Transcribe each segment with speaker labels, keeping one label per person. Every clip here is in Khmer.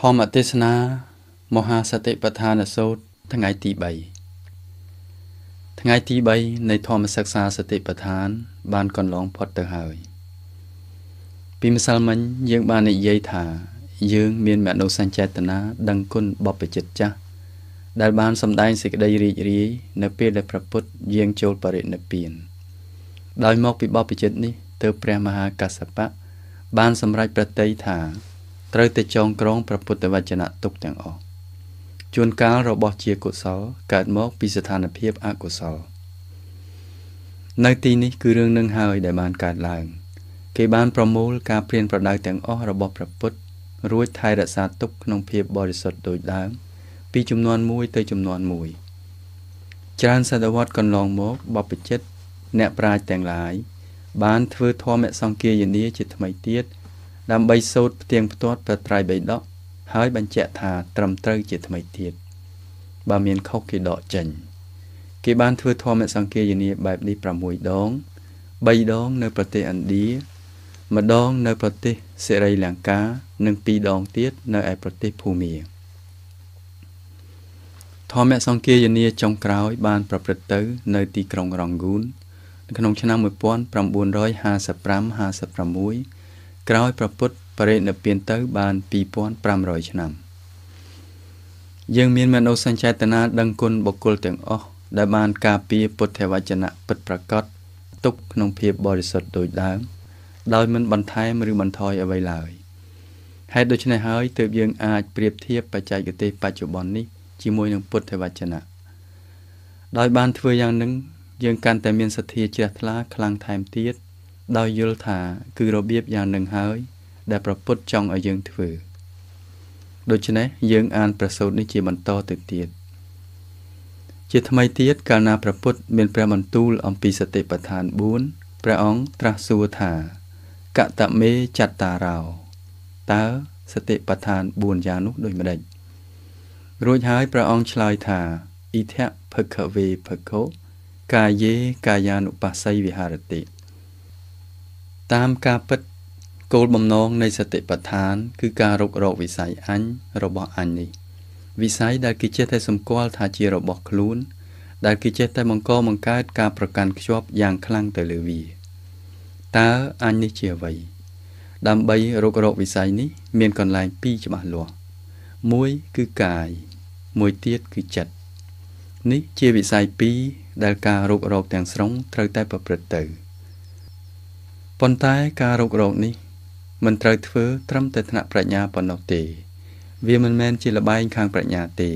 Speaker 1: ធម្មទេសនាមហាសតិប្បដ្ឋានសូត្រថ្ងៃទី3ថ្ងៃទី3នៃធម្មសិក្សាសតិប្បដ្ឋាន បានកន្លងផុតទៅហើយពីម្សិលមិញយើង បាននិយាយថា យើងមានមនោសញ្ចេតនាដឹងគុណបព្វជិតចាស់ដែលបានសម្ដែងសេចក្តីរីករាយ នៅពេលដែលព្រះពុទ្ធយាងចូលបរិនិព្វានដោយមកពីបព្វជិតនេះទើបព្រះមហាកសបៈបានសម្រេចប្រតិយថាត្រូវតែចងក្រងព្រះពុទ្ធវចនៈទុកទាំងអស់ជួនកាលរបស់ជាកុសលកើតមកពីស្ថានភាពអកុសលនៅទីនេះគឺរឿងនឹងហើយដែលបានកើតឡើង គេបានប្រមូលការព្រៀនប្រដៅទាំងអស់របស់ព្រះពុទ្ធរួចថែរក្សាទុកក្នុងភាពបរិសុទ្ធដូចដើមពីចំនួន1ទៅចំនួន1ច្រើនសតវត្សកន្លងមកបព្វជិតអ្នកប្រាជ្ញទាំងឡាយបានធ្វើធម៌សង្គាយនាជាថ្មីទៀតដើម្បីសូត្រផ្ទៀងផ្ទាត់ព្រះត្រៃបិដកហើយបញ្ជាក់ថាត្រឹមត្រូវជាថ្មីទៀតបើមានខុសគេដកចេញគេបានធ្វើធម៌សង្គាយនីបែបនេះ6ដង3ដងនៅប្រទេសឥណ្ឌាម្ដង នៅប្រទេសសេរីលង្កានិង2ដងទៀតនៅឯប្រទេសភូមាធម្មសង្គាយនីចុងក្រោយ បាន ប្រព្រឹត្តទៅនៅទីក្រុងរងហ្គូនក្នុងឆ្នាំ1955 56ក្រោយប្រពុតបរិនិព្វានទៅបាន2500ឆ្នាំយើងមានមនោសញ្ចេតនាដឹងគុណបុគ្គលទាំងអស់ដែលបានការពារពុទ្ធវចនៈពិតប្រាកដទុកក្នុងភាពបរិសុទ្ធដូចដើមដោយមិនបន្ថែមឬបន្ថយអ្វីឡើយហេតុដូច្នេះហើយទើបយើងអាចប្រៀបធៀបបច្ចេកទេសបច្ចុប្បន្ននេះជាមួយនឹងពុទ្ធវចនៈដោយបានធ្វើយ៉ាងនឹងយើងកាន់តែមានសទ្ធាជ្រះថ្លាខ្លាំងថែមទៀតដោយយល់ថា គឺរបៀបយ៉ាងនឹងហើយ ដែលប្រពុតចង់ឲ្យយើងធ្វើដូច្នេះយើងអានប្រសូតនេះជាបន្តទៅទៀតជាថ្មីទៀតកាលណាប្រពុតមានព្រះបន្ទូលអំពីសតិប្បដ្ឋាន4ព្រះអង្គត្រាស់សួរថាកតមេចត្តារោតើសតិប្បដ្ឋាន4យ៉ាងនោះដូចម្ដេចរួចហើយព្រះអង្គឆ្លើយថាអ៊ីធៈភគវេភគោកាយេកាយានុបស្សីវិហារតិតាមការពិតគោលបំណងនៃសតិប្បដ្ឋាន គឺការរុករកវិស័យអញរបស់អញនេះ វិស័យដែលគេចេះតែសម្គាល់ថាជារបស់ខ្លួន ដែលគេចេះតែបង្កបង្កើតការប្រកាន់ខ្ជាប់យ៉ាងខ្លាំងទៅលើវាតើអញនេះជាអ្វី ដើម្បីរុករកវិស័យនេះ មានកន្លែងពីរច្បាស់លាស់មួយគឺកាយមួយទៀតគឺចិត្តនេះជាវិស័យពីរដែលការរុករកទាំងស្រុងត្រូវតែប្រព្រឹត្តទៅ។ប៉ុន្តែការរុករកនេះមិនត្រូវធ្វើត្រឹមតែថ្នាក់ប្រាជ្ញាប៉ុណ្ណោះទេ វាមិនមែនជាលបែងខាងប្រាជ្ញាទេ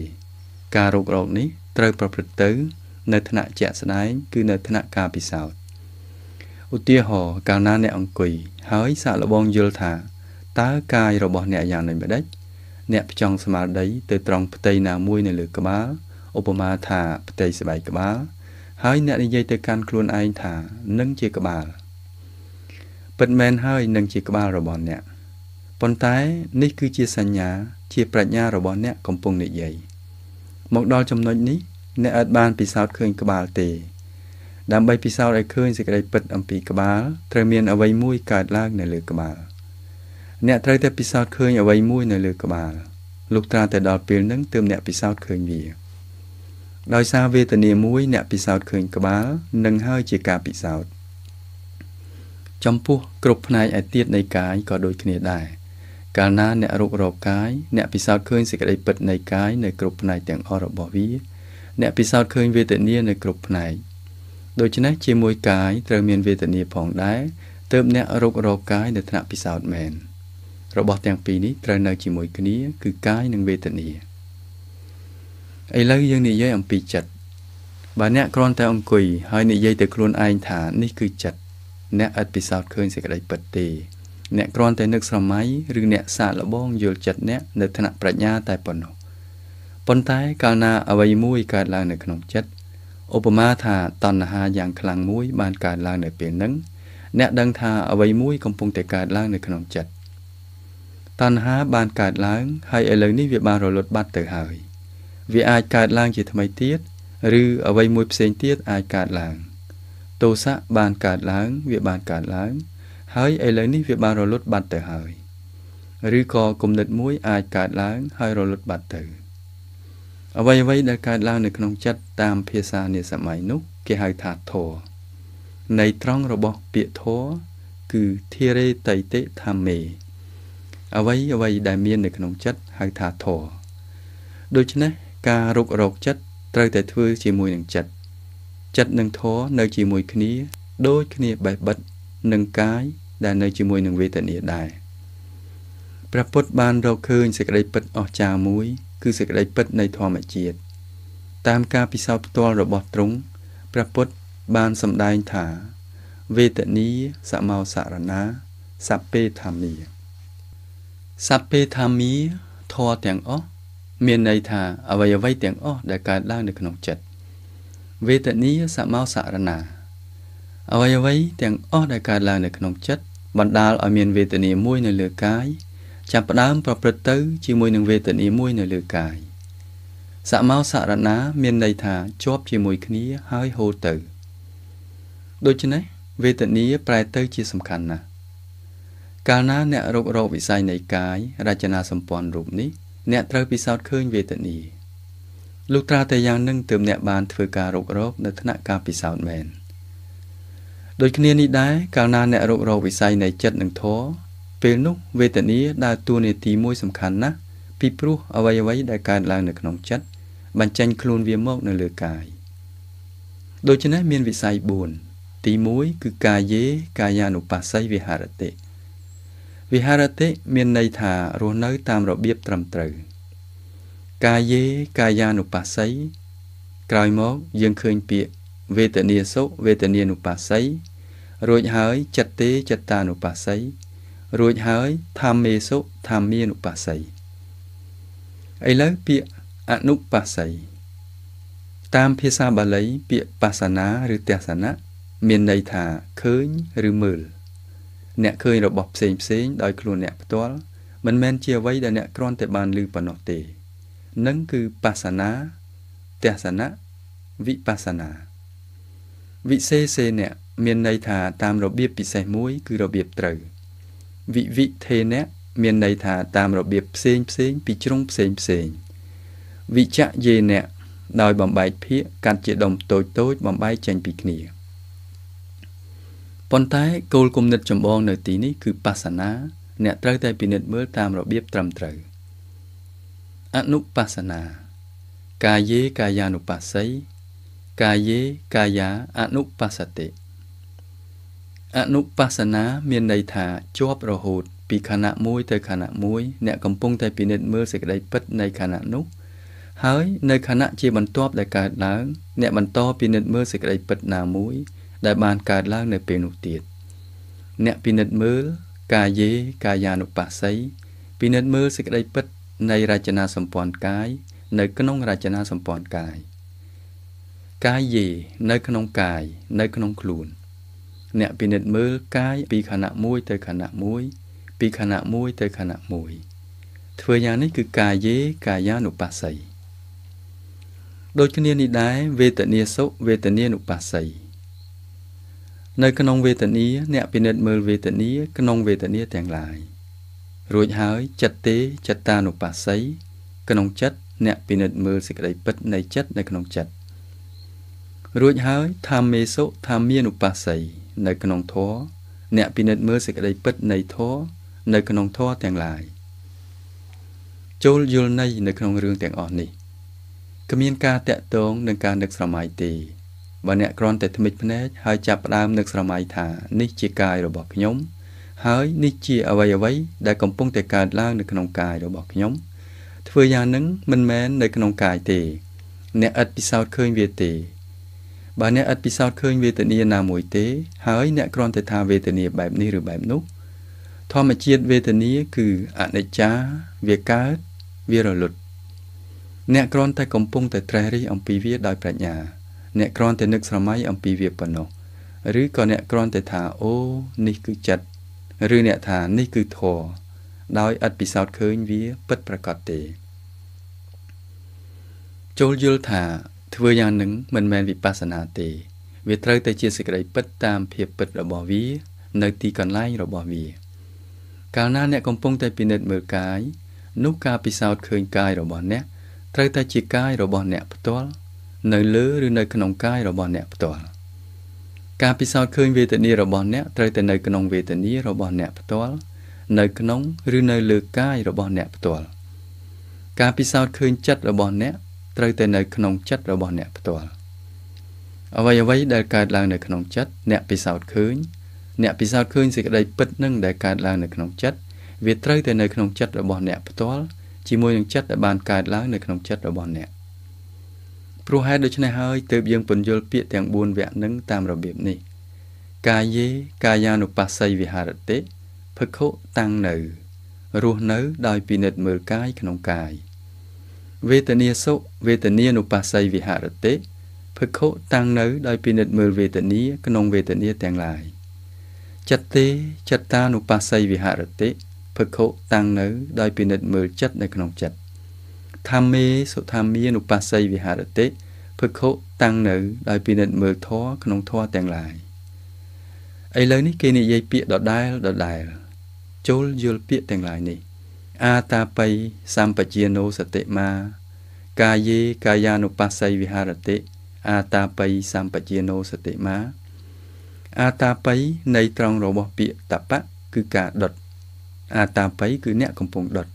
Speaker 1: ការរុករកនេះត្រូវប្រព្រឹត្តទៅ នៅថ្នាក់ជាក់ស្ដែងគឺនៅថ្នាក់ការពិសោធន៍ឧទាហរណ៍កាលណាអ្នក អង្គុយហើយសាកល្បងយល់ថាតើកាយរបស់ អ្នកយ៉ាងដូចម្ដេចអ្នកផ្ចង់ស្មារតីទៅត្រង់ផ្ទៃណាមួយនៅលើក្បាលឧបមាថាផ្ទៃស្បែកក្បាលហើយអ្នកនិយាយទៅកាន់ខ្លួនឯងថានឹងជាក្បាលពិតមែនហើយនឹងជាក្បាលរបស់អ្នកប៉ុន្តែនេះគឺជាសញ្ញាជាប្រាជ្ញារបស់អ្នកកំពុងនិយាយមកដល់ចំណុចនេះអ្នកអាចបានពិសោធន៍ឃើញក្បាលទេ ដើម្បីពិសោធន៍ឲ្យឃើញសេចក្តីពិតអំពីក្បាលត្រូវមានអ្វីមួយកើតឡើងនៅលើក្បាលអ្នកត្រូវតែពិសោធន៍ឃើញអ្វីមួយនៅលើក្បាលលុះត្រាតែដល់ពេលនឹងទើបអ្នកពិសោធន៍ឃើញវាដោយសារវេទនាមួយអ្នកពិសោធន៍ឃើញក្បាលនឹងហើយជាការពិសោធន៍ចំពោះគ្រប់ផ្នែកឯទៀតនៃកាយក៏ដូចគ្នាដែរកាលណា អ្នករុករកកាយអ្នកពិសោធន៍ឃើញសេចក្តីពិតនៃកាយនៅគ្រប់ផ្នែកទាំងអស់របស់វា អ្នកពិសោធន៍ឃើញវេទនានៅគ្រប់ផ្នែកដូច្នេះជាមួយកាយត្រូវមានវេទនាផងដែរទើបអ្នករុករកកាយនៅថ្នាក់ពិសោធន៍មែនរបស់ទាំងពីរនេះត្រូវនៅ ជាមួយគ្នា គឺកាយនិងវេទនាឥឡូវយើងនិយាយអំពីចិត្តបើអ្នកគ្រាន់តែអង្គុយហើយនិយាយទៅខ្លួនឯងថានេះគឺចិត្តអ្នកឥតពិសោធន៍ឃើញសេចក្តីពិតទេ អ្នកគ្រាន់តែនឹកស្រមៃឬអ្នកសាកល្បងយល់ចិត្តអ្នកនៅថ្នាក់ប្រាជ្ញាតែប៉ុណ្ណោះប៉ុន្តែកាលណាអ្វីមួយកើតឡើងនៅក្នុងចិត្តឧបមាថាតណ្ហាយ៉ាងខ្លាំងមួយបានកើតឡើងនៅពេលហ្នឹងអ្នកដឹងថាអ្វីមួយកំពុងតែកើតឡើងនៅក្នុងចិត្តតណ្ហាបានកើតឡើង ហើយឥឡូវនេះវាបានរលត់បាត់ទៅហើយវាអាចកើតឡើងជាថ្មីទៀតឬអ្វីមួយផ្សេងទៀតអាចកើតឡើង។ទោសៈបានកើតឡើងវាបានកើតឡើង ហើយឥឡូវនេះវាបានរលត់បាត់ទៅហើយឬក៏គំនិតមួយអាចកើតឡើង ហើយរលត់បាត់ទៅអ្វីអ្វីដែលកើតឡើងនៅក្នុងចិត្តតាមភាសានាសម័យនោះគេហៅថាធរន័យត្រង់របស់ពាក្យធរគឺធិរេតៃតិធម្មេអ្វីអ្វីដែលមាននៅក្នុងចិត្តហៅថាធរដូច្នេះការរុករកចិត្តត្រូវតែធ្វើជាមួយនឹងចិត្តចិត្តនិងធម៌នៅជាមួយគ្នាដូចគ្នាបេះបិទនឹងកាយដែលនៅជាមួយនឹងវេទនាដែរព្រះពុទ្ធបានរកឃើញសេចក្តីពិតអស្ចារ្យមួយ គឺសេចក្តីពិតនៃធម្មជាតិតាមការពិសោធន៍ផ្ទាល់របស់ទ្រង់ព្រះពុទ្ធបានសម្ដែងថាវេទនីសមោសរណាសពេធាមីសពេធាមីធម៌ទាំងអស់មានន័យថាអ្វីអ្វីទាំងអស់ដែលកើតឡើងនៅក្នុងចិត្តវេទនាសមោសរណាអ្វីអ្វីទាំងអស់ដែលកើតឡើងនៅក្នុងចិត្តបណ្ដាលឲ្យមានវេទនាមួយនៅលើកាយចាប់ផ្ដើមប្រព្រឹត្តទៅ ជាមួយនឹងវេទនាមួយនៅលើកាយសមោសរណាមានន័យថាជាប់ជាមួយគ្នាហើយហូរទៅ ដូច្នេះវេទនាប្រែទៅជាសំខាន់ណាស់កាលណាអ្នករករកវិស័យនៃកាយរចនាសម្ព័ន្ធរូបនេះ អ្នកត្រូវពិសោធន៍ឃើញវេទនាលុះត្រាតែយ៉ាងនឹងទើបអ្នកបានធ្វើការរុករកនៅថ្នាក់ការពិសោធន៍មែនដូចគ្នានេះដែរកាលណាអ្នករុករកវិស័យនៃចិត្តនិងធម៌ពេលនោះវេទនាដើរតួនាទីមួយសំខាន់ណាស់ពីព្រោះអ្វីៗដែលកើតឡើងនៅក្នុងចិត្តបញ្ចេញខ្លួនវាមកនៅលើកាយដូច្នេះមានវិស័យ4ទី1គឺកាយេកាយានុបស្សីវិហារតិវិហារតិមានន័យថារស់នៅ តាមរបៀបត្រឹមត្រូវកាយេកាយានុបស្សី ក្រោយមកយើងឃើញពាក្យវេទនាសុវេទនានុបស្សី រួចហើយ ចិត្តទេចិត្តតានុបស្សី រួចហើយធម្មេសុធម្មានុបស្សីឥឡូវពាក្យអនុបស្សីតាមភាសាបាលីពាក្យបាសនាឬទស្សនៈមានន័យថាឃើញឬមើល អ្នកឃើញរបស់ផ្សេងផ្សេងដោយខ្លួនអ្នកផ្ទាល់មិនមែនជាអ្វីដែលអ្នកគ្រាន់តែបានឮប៉ុណ្ណោះទេនឹងគឺបាសនាទស្សនៈវិបស្សនាវិសេសេនៈមានន័យថាតាមរបៀបពិសេសមួយគឺរបៀបត្រូវ វិវិធេនៈមានន័យថាតាមរបៀបផ្សេងផ្សេងពីជ្រុងផ្សេងផ្សេងវិចៈយេនៈដោយបំបែកភាកកាត់ជាដុំតូចតូចបំបែកចេញពីគ្នាប៉ុន្តែគោលគំនិតចម្បងនៅទីនេះគឺបាសនា អ្នកត្រូវតែពិនិត្យមើលតាមរបៀបត្រឹមត្រូវ។អនុបស្សនាកាយេកាយានុបស្សីកាយេកាយាអនុបស្សតិអនុបស្សនាមានន័យថាជាប់រហូត ពីខណៈមួយទៅខណៈមួយ អ្នកកំពុងតែពិនិត្យមើលសេចក្តីពិតនៃខណៈនោះ ហើយនៅខណៈជាបន្ទាប់ដែលកើតឡើង អ្នកបន្តពិនិត្យមើលសេចក្តីពិតណាមួយ ដែលបានកើតឡើងនៅពេលនោះទៀតអ្នកពិនិត្យមើលកាយេកាយានុបស្សីពិនិត្យមើលសេចក្តីពិតនៃរចនាសម្ព័ន្ធកាយនៅក្នុងរចនាសម្ព័ន្ធកាយកាយយេនៅក្នុងកាយនៅក្នុងខ្លួនអ្នកពិនិត្យមើលកាយពីខណៈមួយទៅខណៈមួយពីខណៈមួយទៅខណៈមួយធ្វើយ៉ាងនេះគឺកាយេកាយានុបស្សីដូចគ្នានេះដែរវេទនាសុវេទនានុបស្សីនៅក្នុងវេទនាអ្នកពិនិត្យមើលវេទនាក្នុងវេទនាទាំងឡាយ។រួចហើយចិត្តទេចិត្តតានុបស្សីក្នុងចិត្តអ្នកពិនិត្យមើលសេចក្តីពិតនៃ ចិត្តនៅក្នុងចិត្តរួចហើយធម្មេសុធម្មានុបស្សីនៅក្នុងធម៌អ្នកពិនិត្យមើលសេចក្តីពិតនៃធម៌នៅក្នុងធម៌ទាំងឡាយចូលយល់ន័យនៅក្នុងរឿងទាំងអស់នេះគ្មានការ តាក់ទងនឹងការនឹកស្រមៃទេបើអ្នកគ្រាន់តែថ្មិចភ្នែកហើយចាប់ផ្ដើមនឹកស្រមៃថានេះជាកាយរបស់ខ្ញុំហើយនេះជាអ្វីអ្វីដែលកំពុងតែកើតឡើងនៅក្នុងកាយរបស់ខ្ញុំធ្វើយ៉ាងនឹងមិនមែននៅក្នុងកាយទេ អ្នកឥតពិសោធន៍ឃើញវាទេបើអ្នកឥតពិសោធន៍ឃើញវេទនាណាមួយទេហើយអ្នកគ្រាន់តែថាវេទនាបែបនេះឬបែបនោះធម្មជាតិវេទនាគឺអនិច្ចាវាកើតវារលត់អ្នកគ្រាន់តែកំពុងតែត្រេះរិះអំពីវាដោយប្រាជ្ញាអ្នកគ្រាន់តែនឹកស្រមៃអំពីវាប៉ុណ្ណោះឬក៏អ្នកគ្រាន់តែថាអូនេះគឺចិត្តឬអ្នកថានេះគឺធរដោយឥតពិសោធន៍ឃើញវា ពិតប្រាកដទេ ចូលយល់ថាធ្វើយ៉ាងនឹងមិនមែនវិបស្សនាទេវាត្រូវតែជាសេចក្តីពិតតាមភាពពិតរបស់វានៅ ទីកន្លែងរបស់វាកាលណាអ្នកកំពុងតែពិនិត្យមើលកាយនោះការពិសោធន៍ឃើញកាយរបស់អ្នកត្រូវតែជាកាយរបស់ អ្នកផ្ទាល់នៅលើឬនៅក្នុងកាយរបស់ អ្នកផ្ទាល់ការពិសោធន៍ឃើញវេទនារបស់អ្នកត្រូវតែនៅក្នុងវេទនារបស់អ្នកផ្ទាល់នៅក្នុងឬនៅលើកាយរបស់អ្នកផ្ទាល់ការពិសោធន៍ឃើញចិត្តរបស់អ្នកត្រូវតែនៅក្នុងចិត្តរបស់អ្នកផ្ទាល់អ្វីអ្វីដែលកើតឡើងនៅក្នុងចិត្តអ្នកពិសោធន៍ឃើញអ្នកពិសោធន៍ឃើញសេចក្តីពិតនឹងដែលកើតឡើងនៅក្នុងចិត្តវាត្រូវតែនៅក្នុងចិត្តរបស់អ្នកផ្ទាល់ជាមួយនឹងចិត្តដែលបានកើតឡើងនៅក្នុងចិត្តរបស់អ្នកព្រោះហេតុដូច្នេះហើយទើបយើងពន្យល់ពាក្យទាំង4វគ្គនឹងតាមរបៀបនេះកាយេកាយានុបស្សីវិហារតិភិក្ខុតាំងនៅរស់នៅដោយពិនិត្យមើលកាយក្នុងកាយវេទនាសុវេទនានុបស្សីវិហារតិភិក្ខុតាំងនៅដោយពិនិត្យមើលវេទនាក្នុងវេទនាទាំងឡាយចិត្តទេចិត្តតានុបស្សីវិហារតិភិក្ខុតាំងនៅ ដោយពិនិត្យមើលចិត្តនៅក្នុងចិត្តធម្មេសុធម្មានុបស្សីវិហារតិភិក្ខុតាំងនៅដោយពិនិត្យមើលធម៌ក្នុងធម៌ទាំងឡាយឥឡូវនេះគេនិយាយពាក្យដដែលដដែលចូលយល់ពាក្យទាំងឡាយនេះ អាតាបៃសម្បជាណោសតិមា កាយេកាយានុបស្សីវិហារតិអាតាបៃសម្បជាណោសតិមា អាតាបៃនៃត្រង់របស់ពាក្យតបៈគឺការដុតអាតាបៃគឺអ្នកកំពុងដុត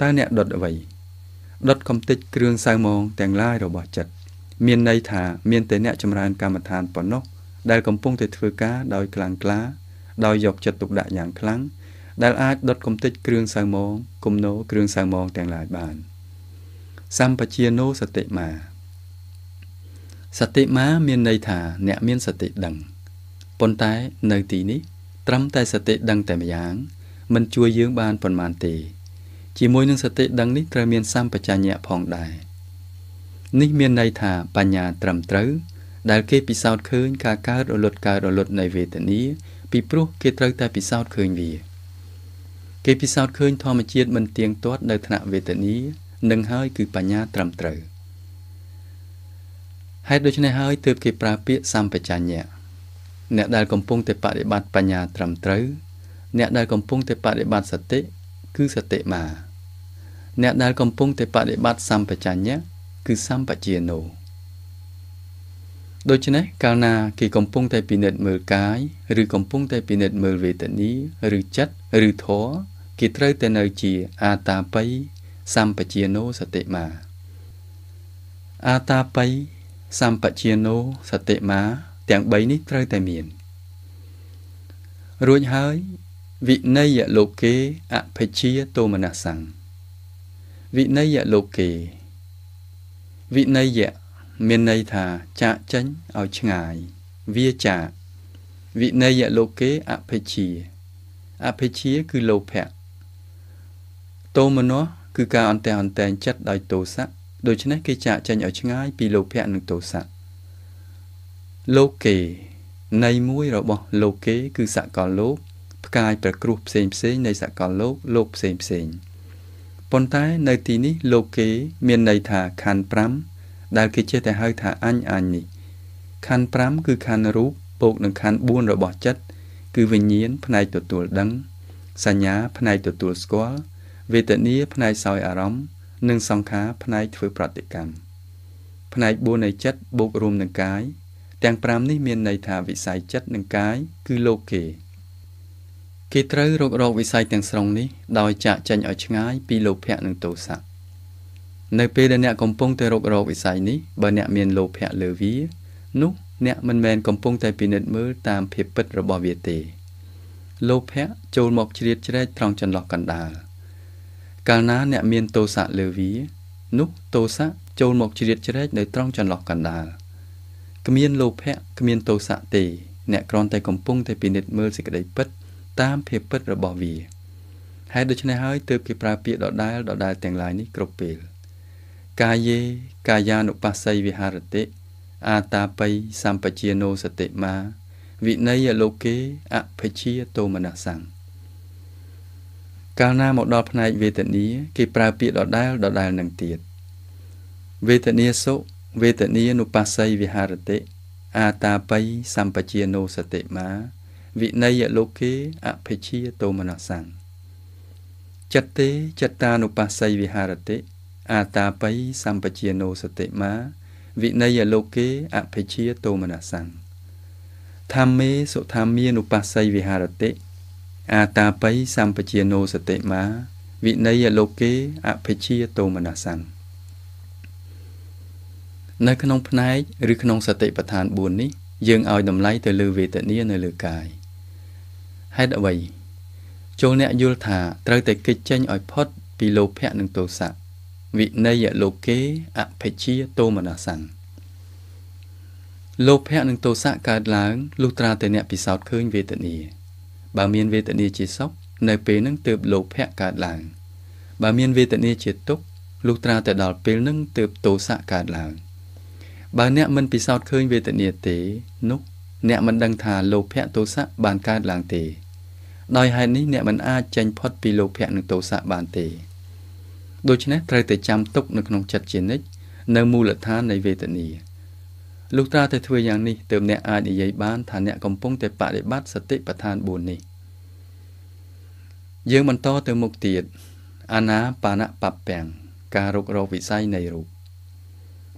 Speaker 1: តើអ្នកដុតអ្វីដុតកំទេចគ្រឿងសៅមងទាំងឡាយរបស់ចិត្តមានន័យថាមានតែអ្នកចម្រើនកម្មដ្ឋានប៉ុណ្ណោះដែលកំពុងតែធ្វើការដោយខ្លាំងក្លាដោយយកចិត្តទុកដាក់យ៉ាងខ្លាំងដែលអាចដុតកំទេចគ្រឿងសៅមងគំនោគ្រឿងសៅមងទាំងឡាយបានសម្បជាណូសតិមា សតិមាមានន័យថាអ្នកមានសតិដឹងប៉ុន្តែនៅទីនេះ ត្រឹមតែសតិដឹងតែម្យ៉ាង មិនជួយយើងបានប៉ុន្មានទេជាមួយនឹងសតិដឹងនេះត្រូវមានសម្បជញ្ញៈផងដែរនេះមានន័យថាបញ្ញាត្រឹមត្រូវ ដែលគេពិសោធន៍ឃើញការកើតរលត់កើតរលត់នៃវេទនាពីព្រោះគេត្រូវតែពិសោធន៍ឃើញវាគេពិសោធន៍ឃើញធម្មជាតិមិនទៀងទាត់នៅថ្នាក់វេទនានឹងហើយគឺបញ្ញាត្រឹមត្រូវហេតុដូច្នេះហើយទើបគេប្រើពាក្យសម្បជញ្ញៈអ្នកដែលកំពុងតែបដិបត្តិបញ្ញាត្រឹមត្រូវអ្នកដែលកំពុងតែបដិបត្តិសតិគឺសតិមាអ្នកដែលកំពុងតែបដិបត្តិសម្បជញ្ញៈគឺសម្បជាណូដូច្នេះកាលណាគេកំពុងតែពិនិត្យមើលកាយឬកំពុងតែពិនិត្យមើលវេទនាឬចិត្តឬធម៌គេត្រូវតែនៅជាអាតាបិសម្បជាណូសតិមាអាតាបិសម្បជាណូសតិមា ទាំង3នេះត្រូវតែមានរួចហើយវិន័យលោកេអភិជាតោមនសੰវិន័យលោកេវិន័យមានន័យថាចាកចេញឲ្យឆ្ងាយវាចាកវិន័យលោកេអភិជាអភិជាគឺលោភៈតោមនោគឺការអន្តះអន្តែងចិត្តដោយទោសៈដូច្នេះគេចាកចេញឲ្យឆ្ងាយ ពីលោភៈនិងទោសៈលោកេនៃមួយរបស់លោកេគឺសកលលោកផ្កាយប្រគ្រោះផ្សេងផ្សេងនៃសកលលោកលោកផ្សេងផ្សេងប៉ុន្តែនៅទីនេះលោកគេ មានន័យថាខណ្ឌ5ដែលគេចេះតែហៅថាអញអញនេះខណ្ឌ5គឺខណ្ឌរូបពោកនឹងខណ្ឌ4របស់ចិត្តគឺវិញ្ញាណផ្នែកទទួលដឹង សញ្ញាផ្នែកទទួលស្គាល់វេទនាផ្នែកសោយអារម្មណ៍និងសង្ខារផ្នែកធ្វើប្រតិកម្មផ្នែក4នៃចិត្តបូករួមនឹងកាយទាំង5នេះមានន័យថាវិស័យចិត្តនិងកាយគឺលោកគេគេត្រូវរករកវិស័យទាំងស្រុងនេះដោយចាក់ចែងឲ្យឆ្ងាយពីលោភៈនិងទោសៈនៅពេលដែលអ្នកកំពុងតែរករកវិស័យនេះបើអ្នកមានលោភៈលើវា នោះអ្នកមិនមែនកំពុងតែពិនិត្យមើលតាមភាពពិតរបស់វាទេ លោភៈចូលមកជ្រៀតជ្រែកត្រង់ចន្លោះកណ្ដាលកាលណាអ្នកមានទោសៈលើវានោះទោសៈចូលមកជ្រៀតជ្រែកនៅត្រង់ចន្លោះកណ្ដាលគ្មានលោភៈគ្មានទោសៈទេ អ្នកគ្រាន់តែកំពុងតែពិនិត្យមើលសេចក្តីពិតតាមភាពពិតរបស់វាហេតុដូច្នេះហើយទើបគេប្រើពាក្យដដែលដដែលទាំងឡាយនេះគ្រប់ពេល កាយេកាយានុបស្សីវិហារតិអាតាបិសម្បជានោសតិមាវិន័យលោកេអភិជាតោមនសੰងកាលណាមកដល់ផ្នែកវេទនាគេប្រើពាក្យដដែលដដែលនឹងទៀតវេទនាសុវេទនានុបស្សីវិហារតិអាតាបិសម្បជានោសតិមាវិន័យលោកេអភិជាតោមនសੰចិត្តទេចិត្តតានុបស្សីវិហារតិអាតាបៃសម្បជាណោសតិមាវិន័យលោកេអភិជាតោមនសੰធម្មេសុធម្មានុបស្សីវិហារតិអាតាបៃសម្បជាណោសតិមាវិន័យលោកេអភិជាតោមនសੰនៅក្នុងផ្នែកឬក្នុងសតិប្បដ្ឋាន4នេះយើងឲ្យតម្លៃទៅលើវេទនានៅលើកាយ។ហេតុអ្វីចូលអ្នកយល់ថាត្រូវតែគេចចេញឲ្យផុត ពីលោភៈនិងទោសៈវិន័យលោកេអភិជាតោមនសੰលោភៈនិងទោសៈកើតឡើងលុះត្រាតែអ្នកពិសោធន៍ឃើញវេទនាបើមានវេទនាជាសុខនៅពេលនឹងទើបលោភៈកើតឡើង បើ មានវេទនាជាទុក្ខលុះត្រាតែដល់ពេលនឹងទើបទោសៈកើតឡើងបើអ្នកមិនពិសោធន៍ឃើញវេទនាទេនោះអ្នកមិនដឹងថាលោភៈទោសៈបានកើតឡើងទេដោយហេតុនេះអ្នកមិនអាចចេញផុតពីលោភៈនិងទោសៈបានទេដូច្នេះត្រូវតែចាំទុកនៅក្នុងចិត្តជានិច្ចនៅមូលដ្ឋាននៃវេទនាលុះត្រាតែធ្វើយ៉ាងនេះទើបអ្នកអាចនិយាយបានថាអ្នកកំពុងតែបដិបត្តិសតិប្បដ្ឋាន4នេះយើងបន្តទៅមុខទៀតអាណាបាណបព្វាំងការរុករកវិស័យនៃរូប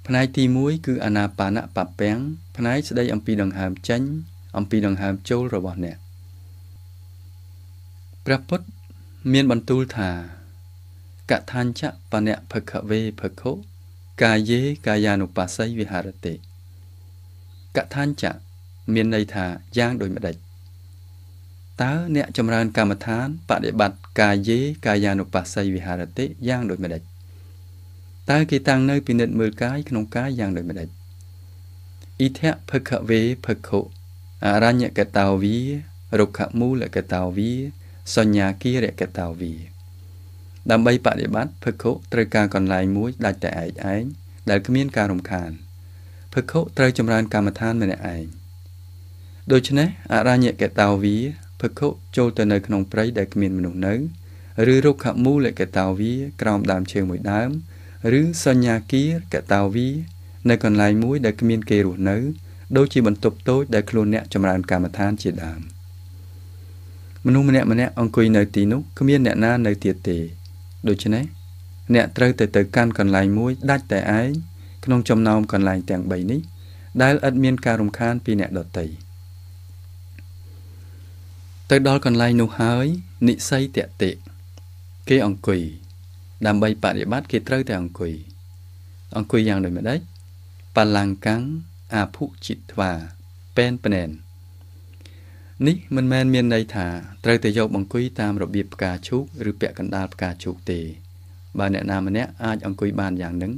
Speaker 1: ផ្នែកទី1គឺអាណាបាណបព្វាំងផ្នែកស្ដីអំពីដង្ហើមចេញអំពីដង្ហើមចូលរបស់អ្នកព្រះពុទ្ធមានបន្ទូលថាកថាញ្ចបនៈភខវេភខុកាយេកាយានុបស្សីវិហារតិកថាញ្ចមានន័យថាយ៉ាងដូចម្ដេចតើអ្នកចម្រើនកម្មដ្ឋានបដិបត្តិកាយេកាយានុបស្សីវិហារតិយ៉ាងដូចម្ដេចតើគេតាំងនៅពិនិត្យមើលកាយក្នុងកាយយ៉ាងដូចម្ដេចអ៊ីធៈភខវេភខុអរញ្ញកតោវីរុក្ខមូលកតោវីសញ្ញាគារកតោវាដើម្បីបដិបត្តិភិក្ខុត្រូវការកន្លែងមួយដាច់តែឯកឯងដែលគ្មានការរំខានភិក្ខុត្រូវចម្រើនកម្មដ្ឋានម្នាក់ឯងដូច្នេះអរញ្ញកតោវាភិក្ខុចូលទៅនៅក្នុងព្រៃដែលគ្មានមនុស្សនៅឬរុក្ខមូលកតោវាក្រោមដើមឈើមួយដើម ឬសញ្ញាគារកតោវានៅកន្លែងមួយ ដែលគ្មានគេរស់នៅ ដូចជាបន្ទប់តូចដែលខ្លួនអ្នកចម្រើនកម្មដ្ឋានជាដើម។មនុស្សម្នាក់ម្នាក់អង្គុយនៅទីនោះគ្មានអ្នកណានៅទៀតទេដូច្នេះអ្នកត្រូវតែទៅកាន់កន្លែងមួយដាច់តែឯងក្នុងចំណោមកន្លែងទាំង3នេះដែលឥតមានការរំខានពីអ្នកដទៃទៅដល់កន្លែងនោះហើយនិស័យតតិគេអង្គុយដើម្បីបប្រតិបត្តិគេត្រូវតែអង្គុយអង្គុយយ៉ាងដូចម្ដេចបលាំងកាំងអាភុជិត្វាពេនពណែននេះមិនមែនមានន័យថាត្រូវតែយកអង្គុយតាមរបៀបផ្កាឈូកឬពាក់កណ្ដាលផ្កាឈូកទេបើអ្នកណាម្នាក់អាចអង្គុយបានយ៉ាងនឹង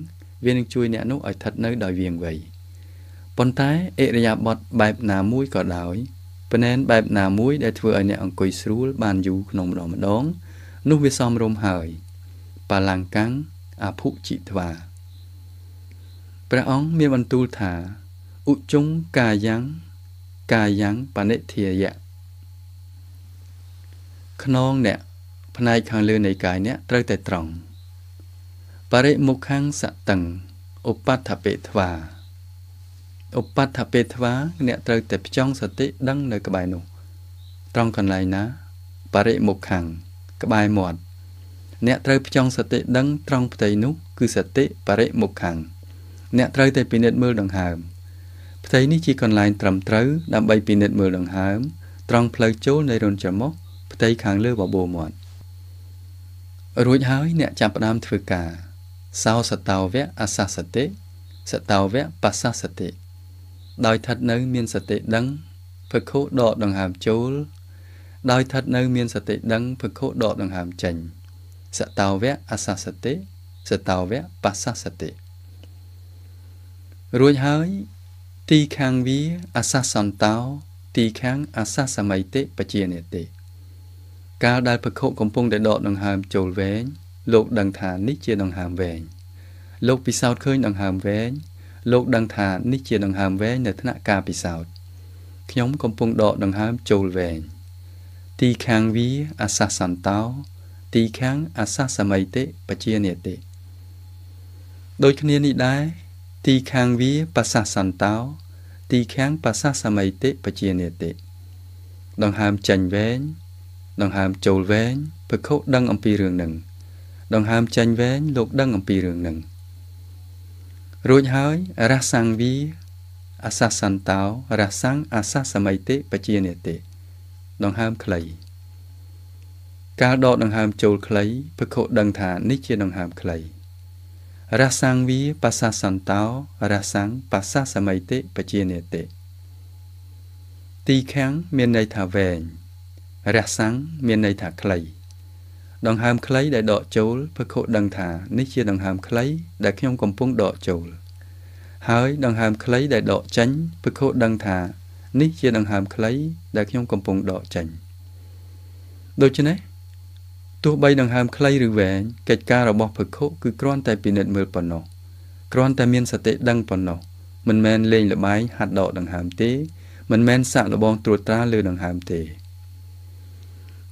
Speaker 1: វានឹងជួយអ្នកនោះឲ្យស្ថិតនៅដោយវាងវៃប៉ុន្តែអិរិយាបថបែបណាមួយក៏ដោយប៉ុន្តែបែបណាមួយដែលធ្វើឲ្យអ្នកអង្គុយស្រួលបានយូរក្នុងម្ដងម្ដង នោះវាសមរម្យហើយ បាឡាំងកាំងអភុជីត្វាព្រះអង្គមានបន្ទូលថាឧជុងកាយ៉ាងកាយ៉ាងបនិធិយៈខ្នងអ្នកផ្នែកខាងលើនៃកាយអ្នកត្រូវតែត្រង់បរិមុខังសតឹងឧបដ្ឋពេធ្វាឧបដ្ឋពេធ្វាអ្នកត្រូវតែផ្ចង់សតិដឹងនៅក្បែរនោះត្រង់កន្លែងណាបរិមុខังក្បែរមាត់អ្នកត្រូវផ្ចង់សតិដឹងត្រង់ផ្ទៃនោះគឺសតិបរិមុខังអ្នកត្រូវតែពិនិត្យមើលដង្ហើមផ្ទៃនេះជាកន្លែងត្រឹមត្រូវដើម្បីពិនិត្យមើលដង្ហើមត្រង់ផ្លូវចូលនៃរន្ធច្រមុះផ្ទៃខាងលើបបូរមាត់រួចហើយអ្នកចាប់ផ្ដើមធ្វើការសោសតោវៈអសសតិសតោវៈបសសតិដោយថិតនៅមានសតិដឹងភខុដកដង្ហើមចូល ដោយថិតនៅមានសតិដឹងភខុដកដង្ហើមចេញសតោវៈអសសតិសតោវៈបសសតិរួចហើយទីខាងវាអសសន្តោ ទីខាងអសសម័យតិបជានិតិកាលដែលភិក្ខុកំពុងតែដកដង្ហើមចូលវែងលោកដឹងថានេះជាដង្ហើមវែងលោកពិសោធន៍ឃើញដង្ហើមវែងលោកដឹងថានេះជាដង្ហើមវែងនៅថ្នាក់ការពិសោធន៍ខ្ញុំកំពុងដកដង្ហើមចូលវែងទីខាងវាអសសន្តោ ទីខាងអសសម័យតិបជានិតិដូចគ្នានេះដែរទីខាងវាបសសន្តោ ទីខាងបសសមីតិបជានេតិដង្ហើមចេញវែងដង្ហើមចូលវែងពខុដឹងអំពីរឿងនឹងដង្ហើមចេញវែងលោកដឹងអំពីរឿងនឹងរួចហើយរះសង្វីអសសន្តោរះសង្អសសមីតិបជានេតិដង្ហើមខ្លីកាលដកដង្ហើមចូលខ្លីភិក្ខុដឹងថានេះជាដង្ហើមខ្លី។រសង្វីបសាសន្តោរសង្បសាសមីតិបជានេតិទីខាំងមានន័យថាវែងរសង្មានន័យថាខ្លី ដង្ហើមខ្លីដែលដកចូលភិក្ខុដឹងថានេះជាដង្ហើមខ្លីដែលខ្ញុំកំពុងដកចូល ហើយដង្ហើមខ្លីដែលដកចេញភិក្ខុដឹងថា នេះជាដង្ហើមខ្លីដែលខ្ញុំកំពុងដកចេញ ដូច្នេះទោះបីដង្ហើមខ្លីឬវែងកិច្ចការរបស់ភិក្ខុគឺគ្រាន់តែពិនិត្យមើលប៉ុណ្ណោះគ្រាន់តែមានសតិដឹងប៉ុណ្ណោះមិនមែនលេងល្បែងហាត់ដកដង្ហើមទេមិនមែនសាក់លបងត្រួតត្រាលើដង្ហើមទេ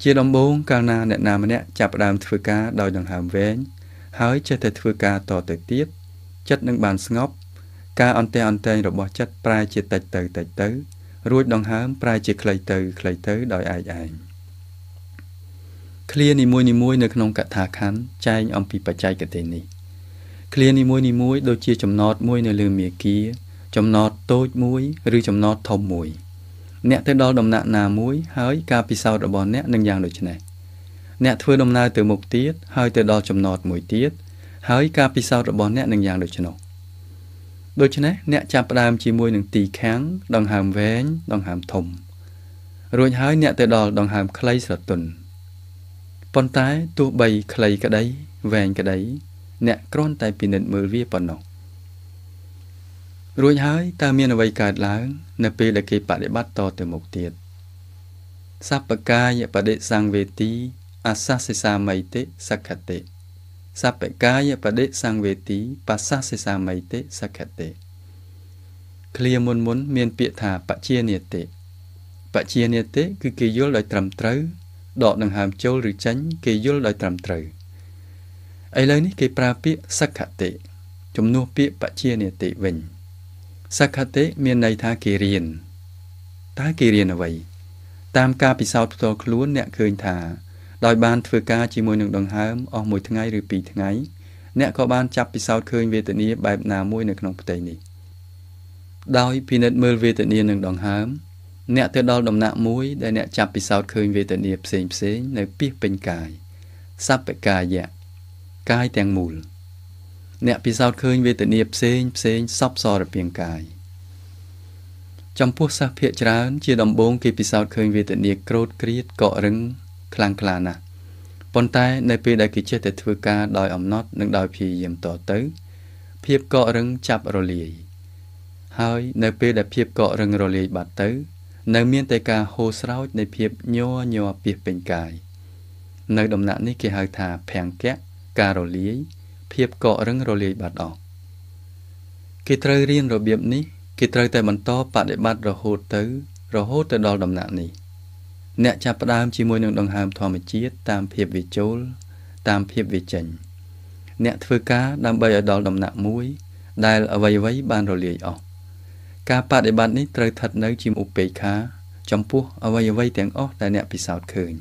Speaker 1: ជាដំបូងកាលណាអ្នកណាម្នាក់ចាប់ផ្ដើមធ្វើការដោយដង្ហើមវែងហើយចេះតែធ្វើការតទៅទៀតចិត្តនឹងបានស្ងប់ការអន្ទះអន្តែងរបស់ចិត្តប្រែជាតិចទៅតិចទៅ រួចដង្ហើមប្រែជាខ្លីទៅខ្លីទៅដោយឯងឯងឃ្លានីមួយៗនៅក្នុងកថាខណ្ឌចែងអំពីបច្ចេកទេសនេះឃ្លានីមួយៗដូចជា ចំណោតមួយ នៅលើមាគ៌ាចំណោតតូចមួយ ឬចំណោតធំមួយអ្នកទៅដល់ដំណាក់ណាមួយហើយការពិសោធន៍របស់អ្នកនឹងយ៉ាងដូចនេះអ្នកធ្វើដំណើរទៅ មុខទៀតហើយទៅដល់ចំណោតមួយទៀតហើយការពិសោធន៍របស់អ្នកនឹងយ៉ាងដូចនោះដូច្នេះអ្នក ចាប់ផ្ដើមជាមួយនឹងទីខាំងដង្ហើមវែងដង្ហើមធំ រួចហើយអ្នកទៅដល់ដង្ហើមខ្លីស្រទន់ប៉ុន្តែទោះបីខ្លីក្តី វែងក្តីអ្នកគ្រាន់តែពិនិត្យមើលវាប៉ុណ្ណោះរួចហើយតើមានអ្វីកើតឡើង នៅពេលដែលគេបដិបត្តិតទៅមុខទៀតសัพពកាយបដិសង្វេទីអសាសិសាមីតិសក្ខតិសัพពកាយបដិសង្វេទីបសាសិសាមីតិសក្ខតិឃ្លាមុនមុនមានពាក្យថាបច្ជានិតិបច្ជានិតិគឺគេយល់ដោយត្រឹមត្រូវដកដង្ហើមចូលឬចេញគេយល់ដោយត្រឹមត្រូវឥឡូវនេះគេប្រើពាក្យសក្ខតិជំនួសពាក្យបច្ចានិតិវិញសក្ខតិមានន័យថាគេរៀនតើគេរៀនអ្វី តាមការពិសោធន៍ផ្ទាល់ខ្លួនអ្នកឃើញថាដោយបានធ្វើការជាមួយនឹងដង្ហើមអស់មួយថ្ងៃឬពីរថ្ងៃអ្នកក៏បានចាប់ពិសោធន៍ឃើញវេទនាបែបណាមួយនៅក្នុងផ្ទៃនេះដោយពិនិត្យមើលវេទនានឹងដង្ហើមអ្នកទៅដល់ដំណាក់មួយដែលអ្នកចាប់ពិសោធន៍ឃើញវេទនាផ្សេងផ្សេងនៅពីពេញកាយសัพពកាយៈកាយទាំងមូលអ្នកពិសោធន៍ឃើញវេទនាផ្សេងផ្សេងសពសរពាងកាយចំពោះសិស្សភាគច្រើនជាដំបូងគេពិសោធន៍ឃើញវេទនាក្រោតក្រៀតកក់រឹងខ្លាំងក្លាណាស់ប៉ុន្តែនៅពេលដែលគេចេះតែធ្វើការដោយអំណត់និងដោយព្យាយាមតទៅភាពកក់រឹងចាប់រលាយហើយនៅពេលដែលភាពកក់រឹងរលាយបាត់ទៅនៅមានតែការហូរស្រោចនៃភាពញ័រញ័រពីពេញកាយនៅដំណាក់នេះគេហៅថាភង្គៈការរលាយភាពកករឹងរលាយបាត់អស់គេត្រូវរៀនរបៀបនេះគេត្រូវតែបន្តបដិបត្តិរហូតទៅ រហូតទៅដល់ដំណាក់នេះ អ្នកចាប់ផ្ដើមជាមួយនឹងដង្ហើមធម្មជាតិតាមភាពវាចូល តាមភាពវាចេញអ្នកធ្វើការដើម្បីឲ្យដល់ដំណាក់មួយ ដែលអ្វីៗបានរលាយអស់ការបដិបត្តិនេះត្រូវស្ថិតនៅជាឧបេក្ខាចំពោះអ្វីអ្វីទាំងអស់ដែលអ្នកពិសោធន៍ឃើញ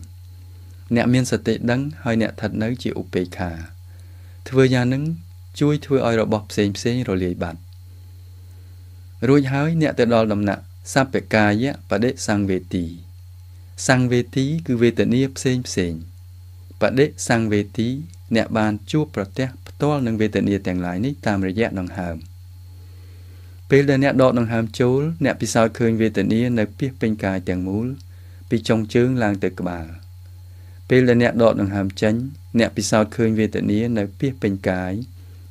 Speaker 1: អ្នកមានសតិដឹងហើយអ្នកស្ថិតនៅជាឧបេក្ខាធ្វើយ៉ាងនឹងជួយធ្វើឲ្យរបស់ផ្សេងផ្សេងរលាយបាត់រួចហើយអ្នកទៅដល់ដំណាក់សពកាយបដិសង្វេទីសង្វេទីគឺវេទនាផ្សេងផ្សេងបដិសង្វេទី អ្នកបានជួបប្រទះផ្ទាល់នឹងវេទនាទាំងឡាយនេះតាមរយៈដង្ហើម។ពេលដែលអ្នកដកដង្ហើមចូលអ្នកពិសោធន៍ឃើញវេទនានៅពីពេញកាយទាំងមូល ពីចុងជើងឡើងទៅក្បាលពេលដែលអ្នកដកដង្ហើមចេញអ្នកពិសោធន៍ឃើញវេទនានៅពីពេញកាយ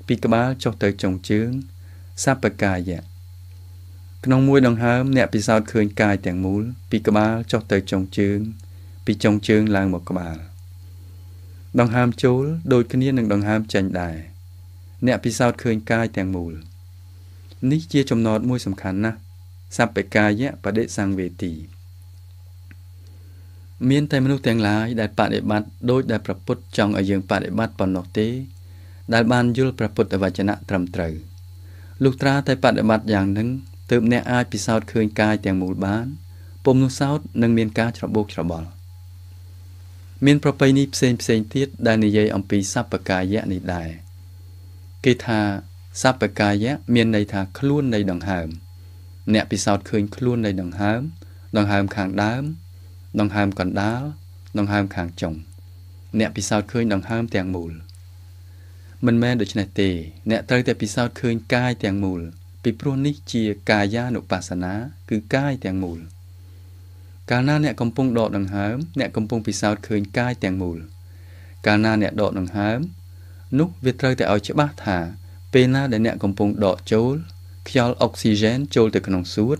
Speaker 1: ពីក្បាលចុះទៅចុងជើងសัพពកាយៈក្នុងមួយដង្ហើមអ្នកពិសោធន៍ឃើញកាយទាំងមូលពីក្បាលចុះទៅចុងជើង ពីចុងជើងឡើងមកក្បាលដង្ហើមចូលដូចគ្នានឹងដង្ហើមចេញដែរអ្នកពិសោធន៍ឃើញកាយទាំងមូល។នេះជាចំណោទមួយសំខាន់ណាស់សัพពកាយៈបដិសង្វេទីមានតែមនុស្សទាំងឡាយដែលបដិបត្តិដោយដែលព្រះពុទ្ធចង់ឲ្យយើងបដិបត្តិប៉ុណ្ណោះទេ ដែលបានយល់ព្រះពុទ្ធវចនៈត្រឹមត្រូវលុះត្រាតែបដិបត្តិយ៉ាងនឹងទើបអ្នកអាចពិសោធន៍ឃើញកាយទាំងមូលបានពុំនោះសោតនឹងមានការច្របូកច្របល់មានប្របីនេះផ្សេងផ្សេងទៀតដែលនិយាយអំពីសัพពកាយៈនេះដែរគេថាសពកាយៈមានន័យថាខ្លួននៃដង្ហើម អ្នកពិសោធន៍ឃើញខ្លួននៃដង្ហើម ដង្ហើមខាងដើមដង្ហើមកណ្ដាលដង្ហើមខាងចុងអ្នកពិសោធន៍ឃើញដង្ហើមទាំងមូលមិនមែនដូច្នេះទេអ្នកត្រូវតែពិសោធន៍ឃើញ កាយទាំងមូល ពីព្រោះនេះជាកាយានុបស្សនា គឺកាយទាំងមូល កាលណាអ្នកកំពុងដកដង្ហើមអ្នកកំពុងពិសោធន៍ឃើញ កាយទាំងមូល កាលណាអ្នកដកដង្ហើមនោះវាត្រូវតែឲ្យច្បាស់ថាពេលណាដែលអ្នកកំពុងដកចូលខ្យល់អុកស៊ីហ្សែនចូលទៅក្នុងសួត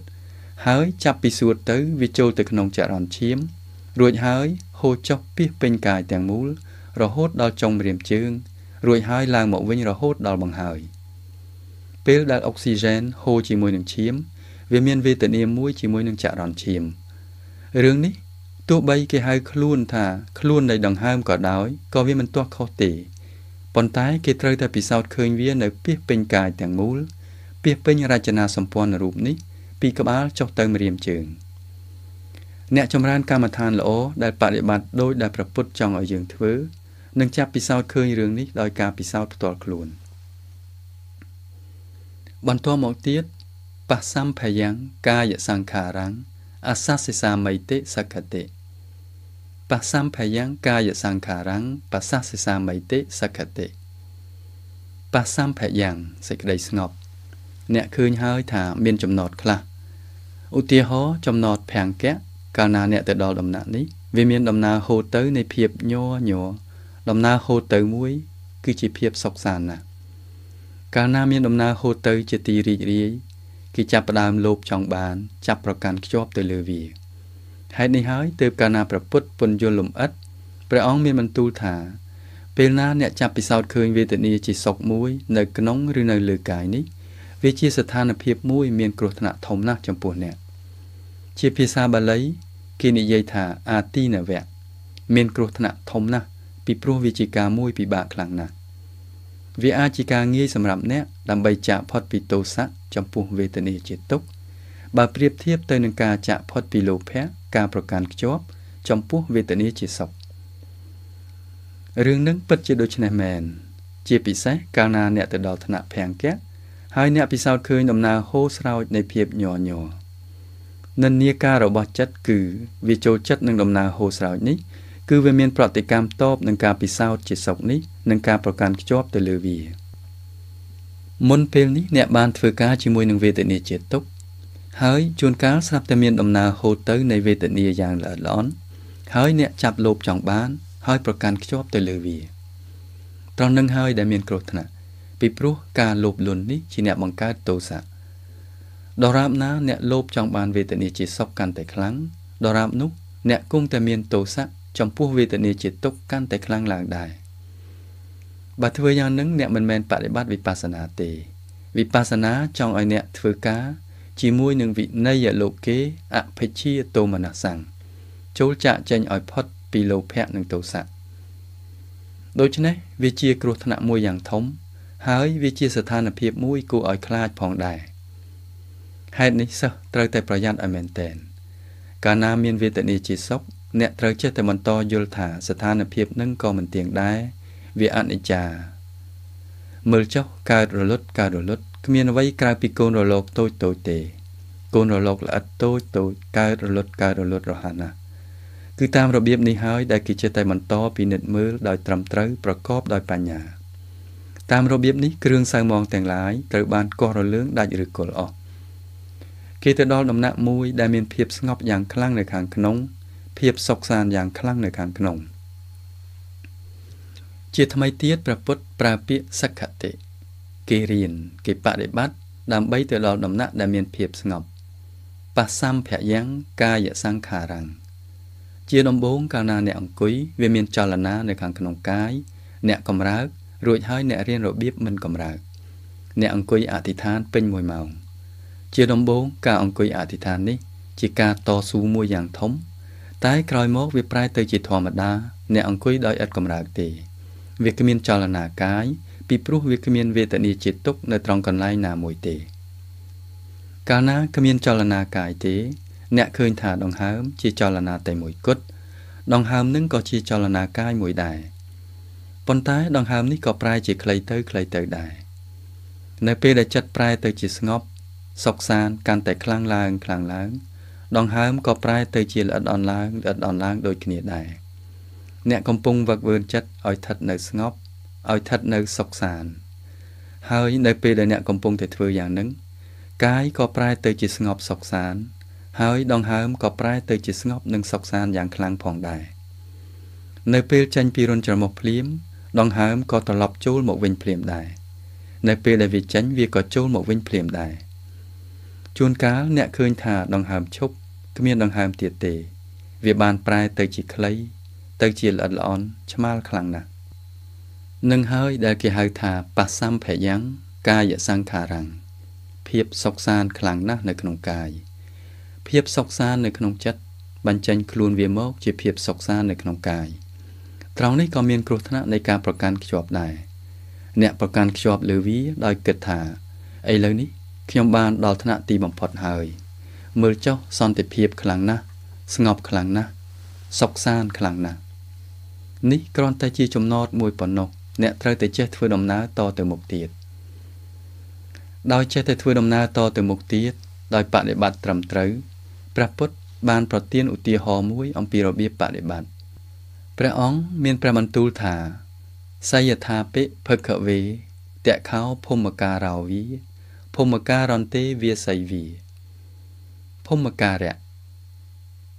Speaker 1: ហើយចាប់ពីសួតទៅវាចូលទៅក្នុងចរន្តឈាម រួចហើយហូរចុះពីពេញកាយទាំងមូល រហូតដល់ចុងម្រាមជើង រួចហើយឡើងមកវិញរហូតដល់បង្ហើយពេលដែលអុកស៊ីហ្សែនហូរជាមួយនឹងឈាមវាមានវេទនាមួយជាមួយនឹងចរន្តឈាមរឿងនេះទោះបីគេហៅខ្លួនថា ខ្លួននៃដង្ហើមក៏ដោយក៏វាមិនទាស់ខុសទេប៉ុន្តែគេត្រូវតែពិសោធន៍ឃើញវានៅពីពេញកាយទាំងមូលពីពេញរចនាសម្ព័ន្ធរូបនេះ ពីក្បាលចុះទៅម្រាមជើង អ្នកចម្រើនកម្មដ្ឋានល្អដែលបប្រតិបត្តិដោយដែលប្រពុតចង់ឲ្យយើងធ្វើនឹងចាប់ពិសោធន៍ឃើញរឿងនេះដោយការពិសោធន៍ផ្ទាល់ខ្លួនបន្ទាប់មកទៀតបសម្ភយ៉ាងកាយសង្ខារੰអសសិសាមីតិសក្ខតិបសម្ភយ៉ាងកាយសង្ខារੰងបសសិសាមីតិសក្ខតិបសម្ភយ៉ាងសេចក្តីស្ងប់ អ្នកឃើញហើយថាមានចំណត់ខ្លះឧទាហរណ៍ចំណត់ភង្គៈកាលណាអ្នកទៅដល់ដំណាក់នេះវាមានដំណើរហូរទៅនៃភាពញ័រញ័រដំណើរហូរទៅមួយ គឺជាភាពសុខសាន្តណាស់កាលណាមានដំណើរហូរទៅជាទីរីករាយគេចាប់ផ្ដើមលោភចង់បានចាប់ប្រកាន់ខ្ជាប់ទៅលើវា។ហេតុនេះហើយទើបកាលណាព្រះពុទ្ធពន្យល់លំអិតព្រះអង្គមានបន្ទូលថាពេលណាអ្នកចាប់ពិសោធន៍ឃើញវេទនាជាសុខមួយនៅក្នុងឬនៅលើកាយនេះ វាជាស្ថានភាពមួយមានគ្រោះថ្នាក់ធំណាស់ចំពោះអ្នក ជាភាសាបាលី គេនិយាយថាអាទីនវៈមានគ្រោះថ្នាក់ធំណាស់ពីព្រោះវាជាការមួយពិបាកខ្លាំងណាស់វាអាចជាការងាយសម្រាប់អ្នកដើម្បីចាក់ផុតពីទោសៈចំពោះវេទនាជាទុក្ខបើប្រៀបធៀបទៅនឹងការចាក់ផុតពីលោភៈការប្រកាន់ខ្ជាប់ចំពោះវេទនាជាសុខរឿងនឹងពិតជាដូច្នេះមែនជាពិសេសកាលណាអ្នកទៅដល់ថ្នាក់ភង្គៈហើយអ្នកពិសោធន៍ឃើញដំណើរហូរស្រោចនៃភាពញយញយនិន្នាការរបស់ចិត្តគឺវាចូលចិត្តនឹងដំណើរហូរស្រោចនេះគឺវាមានប្រតិកម្មតបនឹងការពិសោធន៍ជាសុខនេះនិងការប្រកាន់ខ្ជាប់ ទៅលើវាមុនពេលនេះអ្នកបានធ្វើការជាមួយនឹងវេទនាជាទុក្ខហើយជួនកាលស្រាប់តែមានដំណើរហូរទៅនៃវេទនាយ៉ាងល្អិតល្អន់ហើយអ្នកចាប់លោបចង់បានហើយប្រកាន់ខ្ជាប់ទៅលើវាត្រង់នឹងហើយដែលមានគ្រោះថ្នាក់ពីព្រោះការលោភលន់នេះជាអ្នកបង្កើតទោសៈដរាបណា អ្នកលោភចង់បាន វេទនាជាសុខកាន់តែខ្លាំងដរាបនោះអ្នកគង់តែមានទោសៈចំពោះវេទនាជាទុក្ខកាន់តែខ្លាំងឡើងដែរបើធ្វើយ៉ាងនឹងអ្នកមិនមែនបដិបត្តិវិបស្សនាទេ វិបស្សនាចង់ឲ្យអ្នកធ្វើការជាមួយនឹងវិន័យលោកគេអភិជាតមនសੰងចូលចាក់ចែងឲ្យផុតពីលោភៈនិងទោសៈដូច្នេះវាជាគ្រោះថ្នាក់មួយយ៉ាងធំ ហើយវាជាស្ថានភាពមួយគួរឲ្យខ្លាចផងដែរហេតុនេះសិស្សត្រូវតែប្រយ័ត្នឲ្យមែនទែន កាលណាមានវេទនាជាសុខអ្នកត្រូវចេះតែបន្តយល់ថាស្ថានភាពនឹងក៏មិនទៀងដែរវាអនិច្ចា មើលចុះកើតរលត់កើតរលត់គ្មានអ្វីក្រៅពីកូនរលកតូចតូចទេ កូនរលកល្អិតតូចតូចកើតរលត់កើតរលត់រហ័សណាស់គឺតាមរបៀបនេះហើយដែលគេចេះតែបន្តពិនិត្យមើលដោយត្រឹមត្រូវប្រកបដោយបញ្ញា តាមរបៀបនេះគ្រឿងសៅមងទាំងឡាយត្រូវបានកោះរលើងដាច់ឬគល់អស់គេទៅដល់ដំណាក់មួយដែលមានភាពស្ងប់យ៉ាងខ្លាំងនៅខាងក្នុង ភាពសុខសាន្តយ៉ាងខ្លាំងនៅខាងក្នុងជាថ្មីទៀតព្រះពុទ្ធប្រើពាក្យសក្ខតិគេរៀនគេបដិបត្តិដើម្បីទៅដល់ដំណាក់ដែលមានភាពស្ងប់បសម្ភយ៉ាងកាយសង្ខារੰជាដំបូងកាលណាអ្នកអង្គុយវាមានចលនានៅខាងក្នុងកាយអ្នកកម្រើករួចហើយអ្នករៀនរបៀបមិនកម្រើកអ្នកអង្គុយអធិដ្ឋានពេញ1ម៉ោង ជាដំបូងការអង្គុយអធិដ្ឋាននេះជាការតស៊ូមួយយ៉ាងធំ តែក្រោយមកវាប្រែ ទៅជាធម្មតា អ្នកអង្គុយដោយឥតកម្រើកទេ វាគ្មានចលនាកាយពីព្រោះវាគ្មានវេទនាជាទុកនៅត្រង់កន្លែងណាមួយទេកាលណាគ្មានចលនាកាយទេ អ្នកឃើញថាដង្ហើម ជាចលនាតែមួយគត់ដង្ហើមនឹងក៏ជាចលនាកាយមួយដែរប៉ុន្តែដង្ហើមនេះក៏ប្រែជាខ្លីទៅខ្លីទៅដែរនៅពេលដែលចិត្តប្រែទៅ ជាស្ងប់សុខសាន កាន់តែខ្លាំងឡើងខ្លាំងឡើង ដង្ហើមក៏ប្រែ ទៅជាល្អិតអន់ឡើងល្អិតអន់ឡើងដូចគ្នាដែរអ្នកកំពុងវឹកវើចិត្តឲ្យស្ថិតនៅស្ងប់ឲ្យស្ថិតនៅសុខសាន្តហើយនៅពេលដែលអ្នកកំពុងតែធ្វើយ៉ាងហ្នឹងកាយក៏ប្រែទៅជាស្ងប់សុខសាន្តហើយដង្ហើមក៏ប្រែទៅជាស្ងប់និងសុខសាន្តយ៉ាងខ្លាំងផងដែរនៅពេលចេញពីរន្ធច្រមុះភ្លាមដង្ហើមក៏ត្រឡប់ចូលមកវិញភ្លាមដែរនៅពេលដែលវាចេញវាក៏ចូលមកវិញភ្លាមដែរជួនកាលអ្នកឃើញថាដង្ហើមឈប់គ្មានដង្ហើមទៀតទេ វាបានប្រែទៅ ជាគ្លីទៅ ជាល្អិតល្អន់ឆ្មាល់ខ្លាំងណាស់នឹងហើយដែលគេហៅថាប៉សម្ភយ៉ាងកាយសង្ខារੰភាពសុខសានខ្លាំងណាស់នៅក្នុងកាយភាពសុខសាននៅក្នុងចិត្តបញ្ចេញខ្លួនវាមក ជាភាពសុខសាននៅក្នុងកាយត្រង់នេះក៏មានគ្រោះថ្នាក់នៃការប្រកាន់ខ្ជាប់ដែរអ្នកប្រកាន់ខ្ជាប់លើវាដោយគិតថាឥឡូវនេះខ្ញុំបានដល់ថ្នាក់ទីបំផុតហើយ មើលចុះសន្តិភាពខ្លាំងណាស់ស្ងប់ខ្លាំងណាស់សុខសានខ្លាំងណាស់នេះគ្រាន់តែជាចំណតមួយប៉ុណ្ណោះអ្នកត្រូវតែចេះធ្វើដំណើរតទៅមុខទៀតដោយចេះតែធ្វើដំណើរតទៅមុខទៀតដោយបដិបត្តិត្រឹមត្រូវព្រះពុទ្ធបានប្រទានឧទាហរណ៍មួយអំពីរបៀបបដិបត្តិព្រះអង្គមានព្រះបន្ទូលថា សយថាពិភគវេតខោភូមការោវីភូមការន្តេវាសីវីភូមការៈ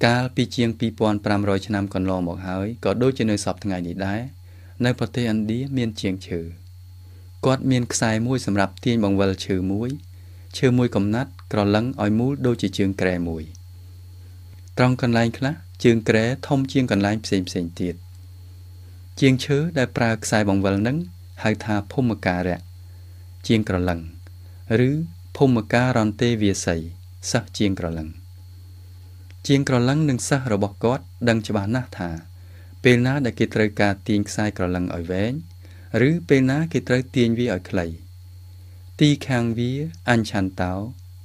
Speaker 1: កាលពីជាង2500ឆ្នាំកន្លងមកហើយក៏ដូចជានៅសពថ្ងៃនេះដែរនៅប្រទេសឥណ្ឌាមាន ជាងឈើគាត់មានខ្សែមួយសម្រាប់ទាញបង្វិលឈើមួយឈើមួយកំណាត់ក្រឡឹងឲ្យមូលដូចជាជើងក្រែមួយ ត្រង់កន្លែងខ្លះជើងក្រែធំជាងកន្លែងផ្សេងផ្សេងទៀតជាងឈើដែលប្រើខ្សែបង្វិលនឹងហៅថាភូមិការៈជាងក្រឡឹងឬភូមិការន្ទេវាស័យសិស្សជាងក្រឡឹង ជាងក្រឡឹងនិងសិស្សរបស់គាត់ដឹងច្បាស់ណាស់ថាពេលណាដែលគេត្រូវការទាញខ្សែក្រឡឹងឲ្យវែងឬពេលណាគេត្រូវទាញវាឲ្យខ្លីទីខាងវាអញ្ឆន្តោ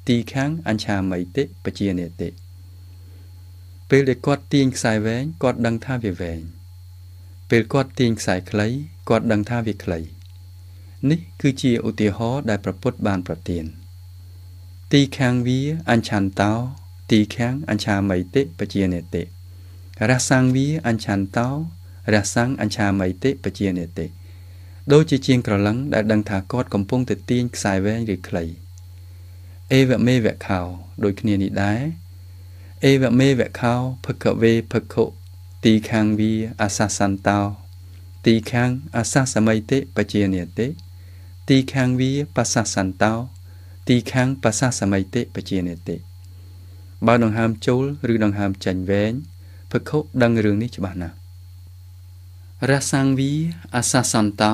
Speaker 1: ទីខាងអញ្ឆាមីតិបជានេតិពេលដែលគាត់ទាញខ្សែវែងគាត់ដឹងថាវាវែងពេលគាត់ទាញខ្សែខ្លីគាត់ដឹងថាវាខ្លីនេះគឺជាឧទាហរណ៍ដែលប្រពុតបានប្រទានទីខាងវាអញ្ឆន្តោទីខាងអញ្ឆាមីតិបជានេតិរះសង្ឃវីអញ្ឆន្តោរះសង្ឃអញ្ឆាមីតិបជានិតិដូចជាជាងក្រឡឹងដែលដឹងថាគាត់កំពុងទៅទាញខ្សែវែងឬខ្លីអេវមេវខោដូចគ្នានេះដែរអេវមេវខោភគវេភគុទីខាងវីអសាសន្តោទីខាងអសាសមីតិបជានិតិទីខាងវីបសាសន្តោ ទីខាងបសាសមីតិបជានិតិបើដង្ហើមចូលឬដង្ហើមចេញវែងភខុដឹងរឿងនេះច្បាស់ណាស់រសង្វីអសសន្តោ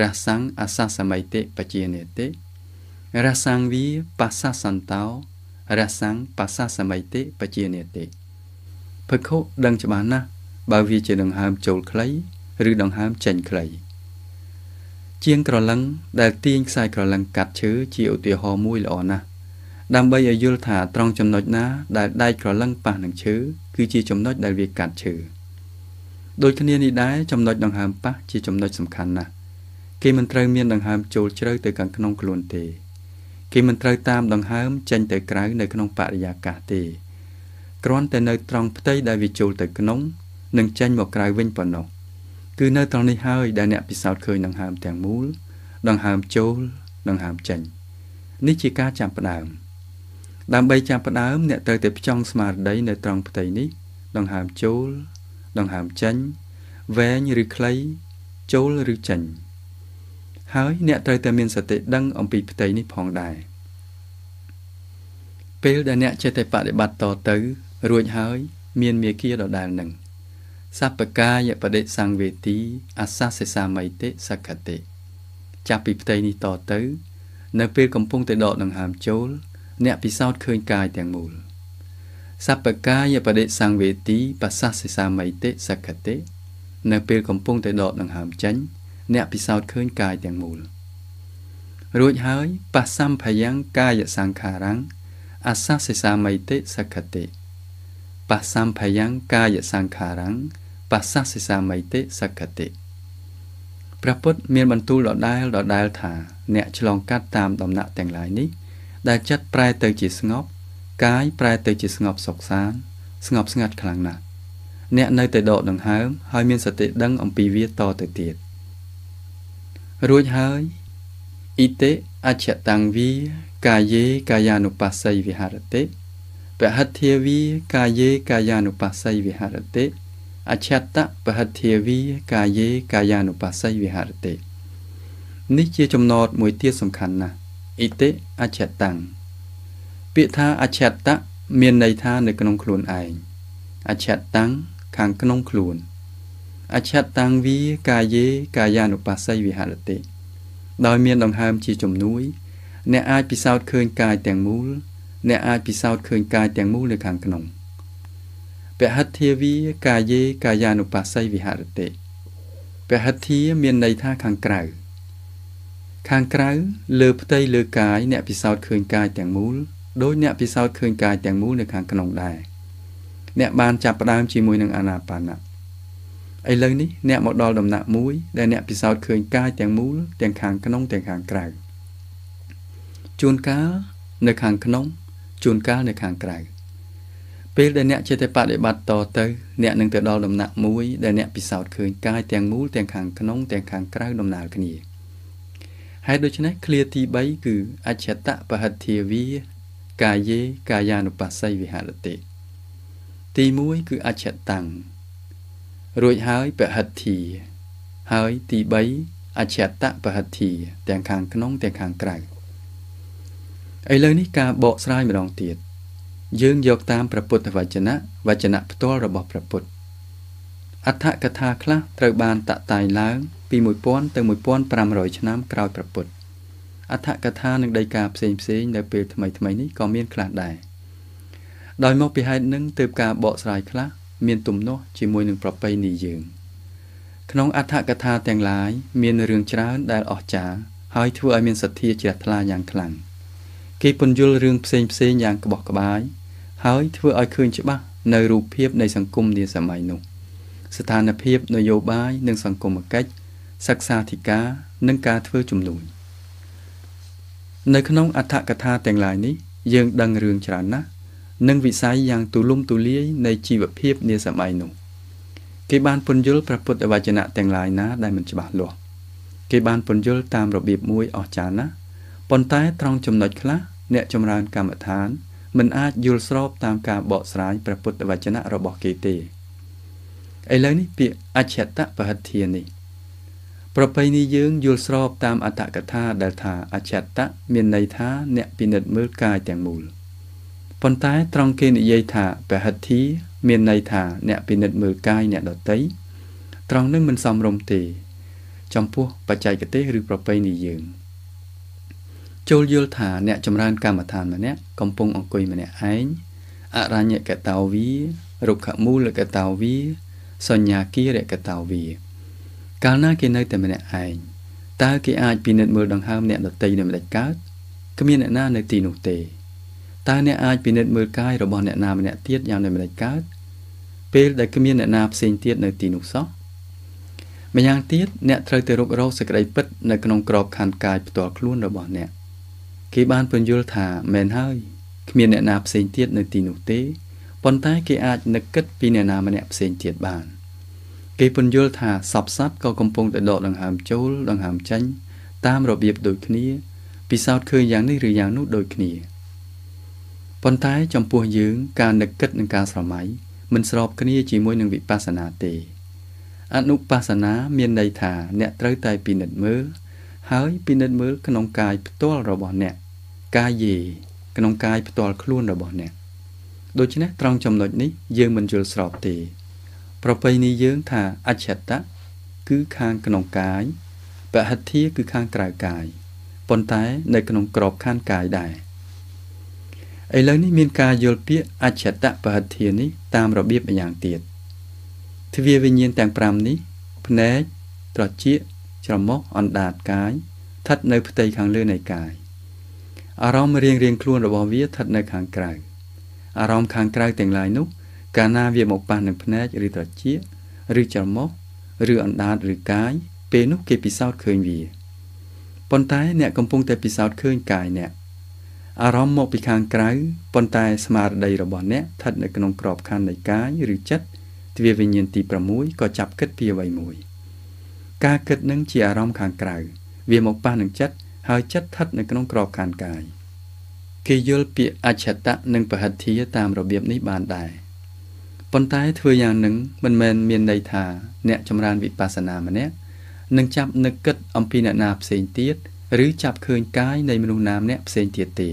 Speaker 1: រសង្អសសម័យតិបជានេតិរសង្វីបសសន្តោរសង្បសសម័យតិបជានេតិភខុដឹងច្បាស់ណាស់បើវាជាដង្ហើមចូលខ្លី ឬដង្ហើមចេញខ្លីជាងក្រឡឹង ដែល ទាញខ្សែក្រឡឹងកាត់ឈើជាឧទាហរណ៍មួយល្អណាស់ដើម្បីឲ្យយល់ថាត្រង់ចំណុចណា ដែលដែកក្រឡឹងប៉ះនឹងឈើគឺជាចំណុចដែលវាកាត់ឈើដូចគ្នានេះដែរចំណុចដង្ហើមប៉ះជាចំណុចសំខាន់ណាស់គេមិនត្រូវមានដង្ហើមចូលជ្រៅទៅខាងក្នុងខ្លួនទេ គេមិនត្រូវតាមដង្ហើមចេញទៅក្រៅនៅក្នុងបរិយាកាសទេគ្រាន់តែនៅត្រង់ផ្ទៃដែលវាចូលទៅក្នុង និងចេញមកក្រៅវិញប៉ុណ្ណោះគឺនៅត្រង់នេះហើយដែលអ្នកពិសោធន៍ឃើញដង្ហើមទាំងមូលដង្ហើមចូលដង្ហើមចេញនេះជាការចាប់ផ្ដើម។ដើម្បីចាប់ផ្ដើមអ្នកត្រូវតែផ្ចង់ស្មារតីនៅត្រង់ផ្ទៃនេះដង្ហើមចូល ដង្ហើមចេញវែងឬខ្លីចូលឬចេញហើយអ្នកត្រូវតែមានសតិដឹងអំពីផ្ទៃនេះផងដែរពេលដែលអ្នកចេះតែបដិបត្តិតទៅ រួចហើយមានមេគាដដែលនឹងសัพពកាយបដិសង្វេទីអសាសេសាមីតិសកតិចាប់ពីផ្ទៃនេះតទៅ នៅពេលកំពុងតែដកដង្ហើមចូលអ្នកពិសោធន៍ឃើញកាយទាំងមូលសពកាយបដិសង្វេទីបសសិសាមីតិសកតិនៅពេលកំពុងតែដកដង្ហើមចេញ អ្នកពិសោធន៍ឃើញកាយទាំងមូលរួចហើយ បសម្ភយ៉ាងកាយសង្ខារំអសសិសាមីតិសកតិបសម្ភយ៉ាងកាយសង្ខារំបសសិសាមីតិសកតិព្រះពុទ្ធមានបន្ទូលដដែលដដែលថាអ្នកឆ្លងកាត់តាមដំណាក់ទាំងឡាយនេះដែលចិត្តប្រែទៅជាស្ងប់ កាយប្រែទៅជាស្ងប់សុខសាន្តស្ងប់ស្ងាត់ខ្លាំងណាស់អ្នក នៅតែដកដង្ហើមហើយមានសតិដឹងអំពីវាតទៅទៀតរួចហើយអ៊ីតិអច្ឆតੰវីកាយេកាយានុបស្សីវិហរតិពហិទ្ធាវីកាយេកាយានុបស្សីវិហរតិអច្ឆតពហិទ្ធាវីកាយេកាយានុបស្សីវិហរតិនេះជាចំណតមួយទៀតសំខាន់ណាស់អ៊ីតិអច្ឆតੰពាក្យថាអច្ឆតៈមានន័យថានៅក្នុងខ្លួនឯងអច្ឆតੰខាងក្នុងខ្លួនអច្ឆតੰវាកាយេកាយានុបស្សីវិហរតិដោយមានដង្ហើមជាជំនួយអ្នកអាចពិសោធន៍ឃើញកាយទាំងមូលអ្នកអាចពិសោធន៍ឃើញកាយទាំងមូលនៅខាងក្នុងពហិទ្ធាវាកាយេកាយានុបស្សីវិហរតិពហិទ្ធាមានន័យថាខាងក្រៅខាងក្រៅលើផ្ទៃលើកាយអ្នកពិសោធន៍ឃើញកាយទាំងមូលដោយអ្នកពិសោធន៍ឃើញកាយទាំងមូលនៅខាងក្នុងដែរអ្នកបានចាប់ផ្ដើមជាមួយនឹងអាណាបាណឥឡូវនេះអ្នកមកដល់ដំណាក់មួយ ដែលអ្នកពិសោធន៍ឃើញកាយទាំងមូលទាំងខាងក្នុងទាំងខាងក្រៅជួនកាលនៅខាងក្នុងជួនកាលនៅខាងក្រៅពេលដែលអ្នកចេះតែបដិបត្តិតទៅ អ្នកនឹងទៅដល់ដំណាក់មួយដែលអ្នកពិសោធន៍ឃើញកាយទាំងមូលទាំងខាងក្នុង ទាំងខាងក្រៅដំណើរគ្នា។ហេតុដូច្នេះឃ្លាទី3គឺអច្ឆតបហិទ្ធាវាកាយេកាយានុបស្សីវិហរតិទី1គឺអច្ឆតੰរួចហើយបហិទ្ធាហើយទី3អច្ឆតបហិទ្ធាទាំងខាងក្នុងទាំងខាងក្រៅឥឡូវនេះការបកស្រាយម្ដងទៀតយើងយកតាមព្រះពុទ្ធវចនៈវចនៈផ្ទាល់របស់ព្រះពុទ្ធអដ្ឋកថាខ្លះត្រូវបានតាក់តែងឡើងពី1000ទៅ1500ឆ្នាំក្រោយព្រះពុទ្ធអដ្ឋកថានិងដីកាផ្សេងផ្សេងនៅពេលថ្មីថ្មីនេះក៏មានខ្លះដែរដោយមកពីហេតុនឹងទើបការបកស្រាយខ្លះមានទំនាស់ជាមួយនឹងប្រពៃណីយើងក្នុងអដ្ឋកថាទាំងឡាយមានរឿងច្រើនដែលអស្ចារ្យហើយធ្វើឲ្យមានសទ្ធាជ្រះថ្លាយ៉ាងខ្លាំងគេពន្យល់រឿងផ្សេងផ្សេងយ៉ាងក្បោះក្បាយហើយធ្វើឲ្យឃើញច្បាស់នៅរូបភាពនៃសង្គមនាសម័យនោះ ស្ថានភាពនយោបាយនិងសង្គមគិច្ចសិក្សាធិការនិងការធ្វើជំនួយនៅក្នុងអត្ថកថាទាំងឡាយនេះយើងដឹងរឿងច្រើនណាស់និងវិស័យយ៉ាងទូលំទូលាយ នៃជីវភាពនាសម័យនោះគេបានពន្យល់ព្រះពុទ្ធវចនៈទាំងឡាយណាដែលមិនច្បាស់លាស់គេបានពន្យល់តាមរបៀបមួយអស្ចារ្យណាស់ប៉ុន្តែត្រង់ចំណុចខ្លះអ្នកចម្រើនកម្មដ្ឋានមិនអាចយល់ស្រប តាមការបកស្រាយព្រះពុទ្ធវចនៈរបស់គេទេឥឡូវនេះពាក្យអច្ឆតបហិទ្ធានេះប្រពៃណីយើងយល់ស្របតាមអត្ថកថាដែលថាអច្ឆតៈមានន័យថាអ្នកពិនិត្យមើលកាយទាំងមូលប៉ុន្តែត្រង់គេនិយាយថា ពហិទ្ធីមានន័យថាអ្នកពិនិត្យមើលកាយអ្នកដតីត្រង់នឹងមិនសមរម្យទេចំពោះបច្ចេកទេសឬប្រពៃណីយើង ចូលយល់ថា អ្នកចម្រើនកម្មដ្ឋានម្នាក់កំពុងអង្គុយម្នាក់ឯងអរញ្ញកតោវីរុក្ខមូលកតោវីសញ្ញាគារកតោវីកាលណាគេនៅតែម្នាក់ឯងតើគេអាចពិនិត្យមើលដង្ហើមអ្នកដតីនៅម្ដេចកើតគ្មានអ្នកណានៅទីនោះទេតើអ្នកអាចពិនិត្យមើលកាយរបស់ អ្នកណាម្នាក់ទៀតយ៉ាងនៅម្ដេចកើតពេលដែលគ្មានអ្នកណាផ្សេងទៀតនៅទីនោះសោះម្យ៉ាងទៀតអ្នកត្រូវទៅរករកសេចក្តីពិតនៅក្នុងក្របខ័ណ្ឌកាយផ្ទាល់ខ្លួនរបស់អ្នកគេបានពន្យល់ថាមែនហើយគ្មានអ្នកណាផ្សេងទៀតនៅទីនោះទេប៉ុន្តែ គេអាចនឹកគិតពីអ្នកណាម្នាក់ផ្សេងទៀតបានគេពន្យល់ថាសពសត្វក៏កំពុងតែដកដង្ហើមចូលដង្ហើមចេញតាមរបៀបដូចគ្នាពិសោធន៍ឃើញយ៉ាងនេះឬយ៉ាងនោះដូចគ្នាប៉ុន្តែចំពោះយើង ការនឹកគិតនិងការស្រមៃមិនស្របគ្នាជាមួយនឹងវិបស្សនាទេ អនុបស្សនាមានន័យថាអ្នកត្រូវតែពិនិត្យមើលហើយពិនិត្យមើលក្នុងកាយផ្ទាល់របស់អ្នក កាយយេក្នុងកាយផ្ទាល់ខ្លួនរបស់អ្នក ដូច្នេះត្រង់ចំណុចនេះយើងមិនយល់ស្របទេប្រពៃណីយើងថាអច្ឆតៈគឺខាងក្នុងកាយបហិទ្ធាគឺខាងក្រៅកាយប៉ុន្តែនៅក្នុងក្របខ័ណ្ឌកាយដែរឥឡូវនេះមានការយល់ពាក្យអច្ឆតបហិទ្ធានេះតាមរបៀបម្យ៉ាងទៀតទ្វាវិញ្ញាណទាំង5នេះភ្នែកត្រចៀកច្រមុះអណ្ដាតកាយស្ថិតនៅផ្ទៃខាងលើនៃកាយអារម្មណ៍រៀងរៀងខ្លួនរបស់វាស្ថិតនៅខាងក្រៅអារម្មណ៍ខាងក្រៅទាំងឡាយនោះកាលណាវាមកប៉ះនឹងភ្នែកឬត្រចៀកឬច្រមុះឬអណ្ដាតឬកាយ ពេលនោះគេពិសោធន៍ឃើញវាប៉ុន្តែអ្នកកំពុងតែពិសោធន៍ឃើញកាយអ្នកអារម្មណ៍មកពីខាងក្រៅប៉ុន្តែស្មារតីរបស់អ្នកស្ថិតនៅក្នុងក្របខ័ណ្ឌនៃកាយឬចិត្តទ្វាវិញ្ញាណទី6ក៏ចាប់គិតពីអ្វីមួយការគិតនឹងជាអារម្មណ៍ខាងក្រៅវាមកប៉ះនឹងចិត្តហើយចិត្តស្ថិតនៅក្នុងក្របខ័ណ្ឌកាយគេយល់ពាក្យអច្ឆតៈនិងបហិទ្ធាតាមរបៀបនេះបានដែរប៉ុន្តែធ្វើយ៉ាងនឹងមិនមែនមានន័យថាអ្នកចម្រើនវិបស្សនាម្នាក់នឹងចាប់នឹកគិតអំពីអ្នកណាផ្សេងទៀតឬចាប់ឃើញកាយនៃមនុស្សណាម្នាក់ផ្សេងទៀតទេ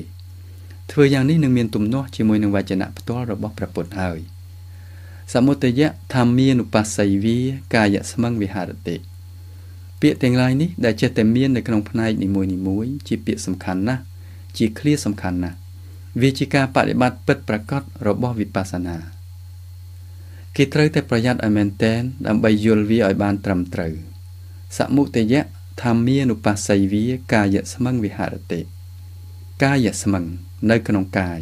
Speaker 1: ធ្វើយ៉ាងនេះនឹងមានទំនាស់ជាមួយនឹងវចនៈផ្ទាល់របស់ព្រះពុទ្ធហើយសមុទយៈធម្មានុបស្សីវាកាយស្មឹងវិហារតិពាក្យទាំងឡាយនេះដែលចេះតែមាននៅក្នុងផ្នែកនីមួយៗជាពាក្យសំខាន់ណាស់ជាឃ្លាសំខាន់ណាស់វាជាការបប្រតិបត្តិពិតប្រាកដរបស់វិបស្សនាគេត្រូវតែប្រយ័ត្នឲ្យមែនតែនដើម្បីយល់វាឲ្យ បានត្រឹមត្រូវសមុទយៈធម្មានុបស្សីវា កាយស្មឹងវិហរតិកាយស្មឹងនៅក្នុងកាយ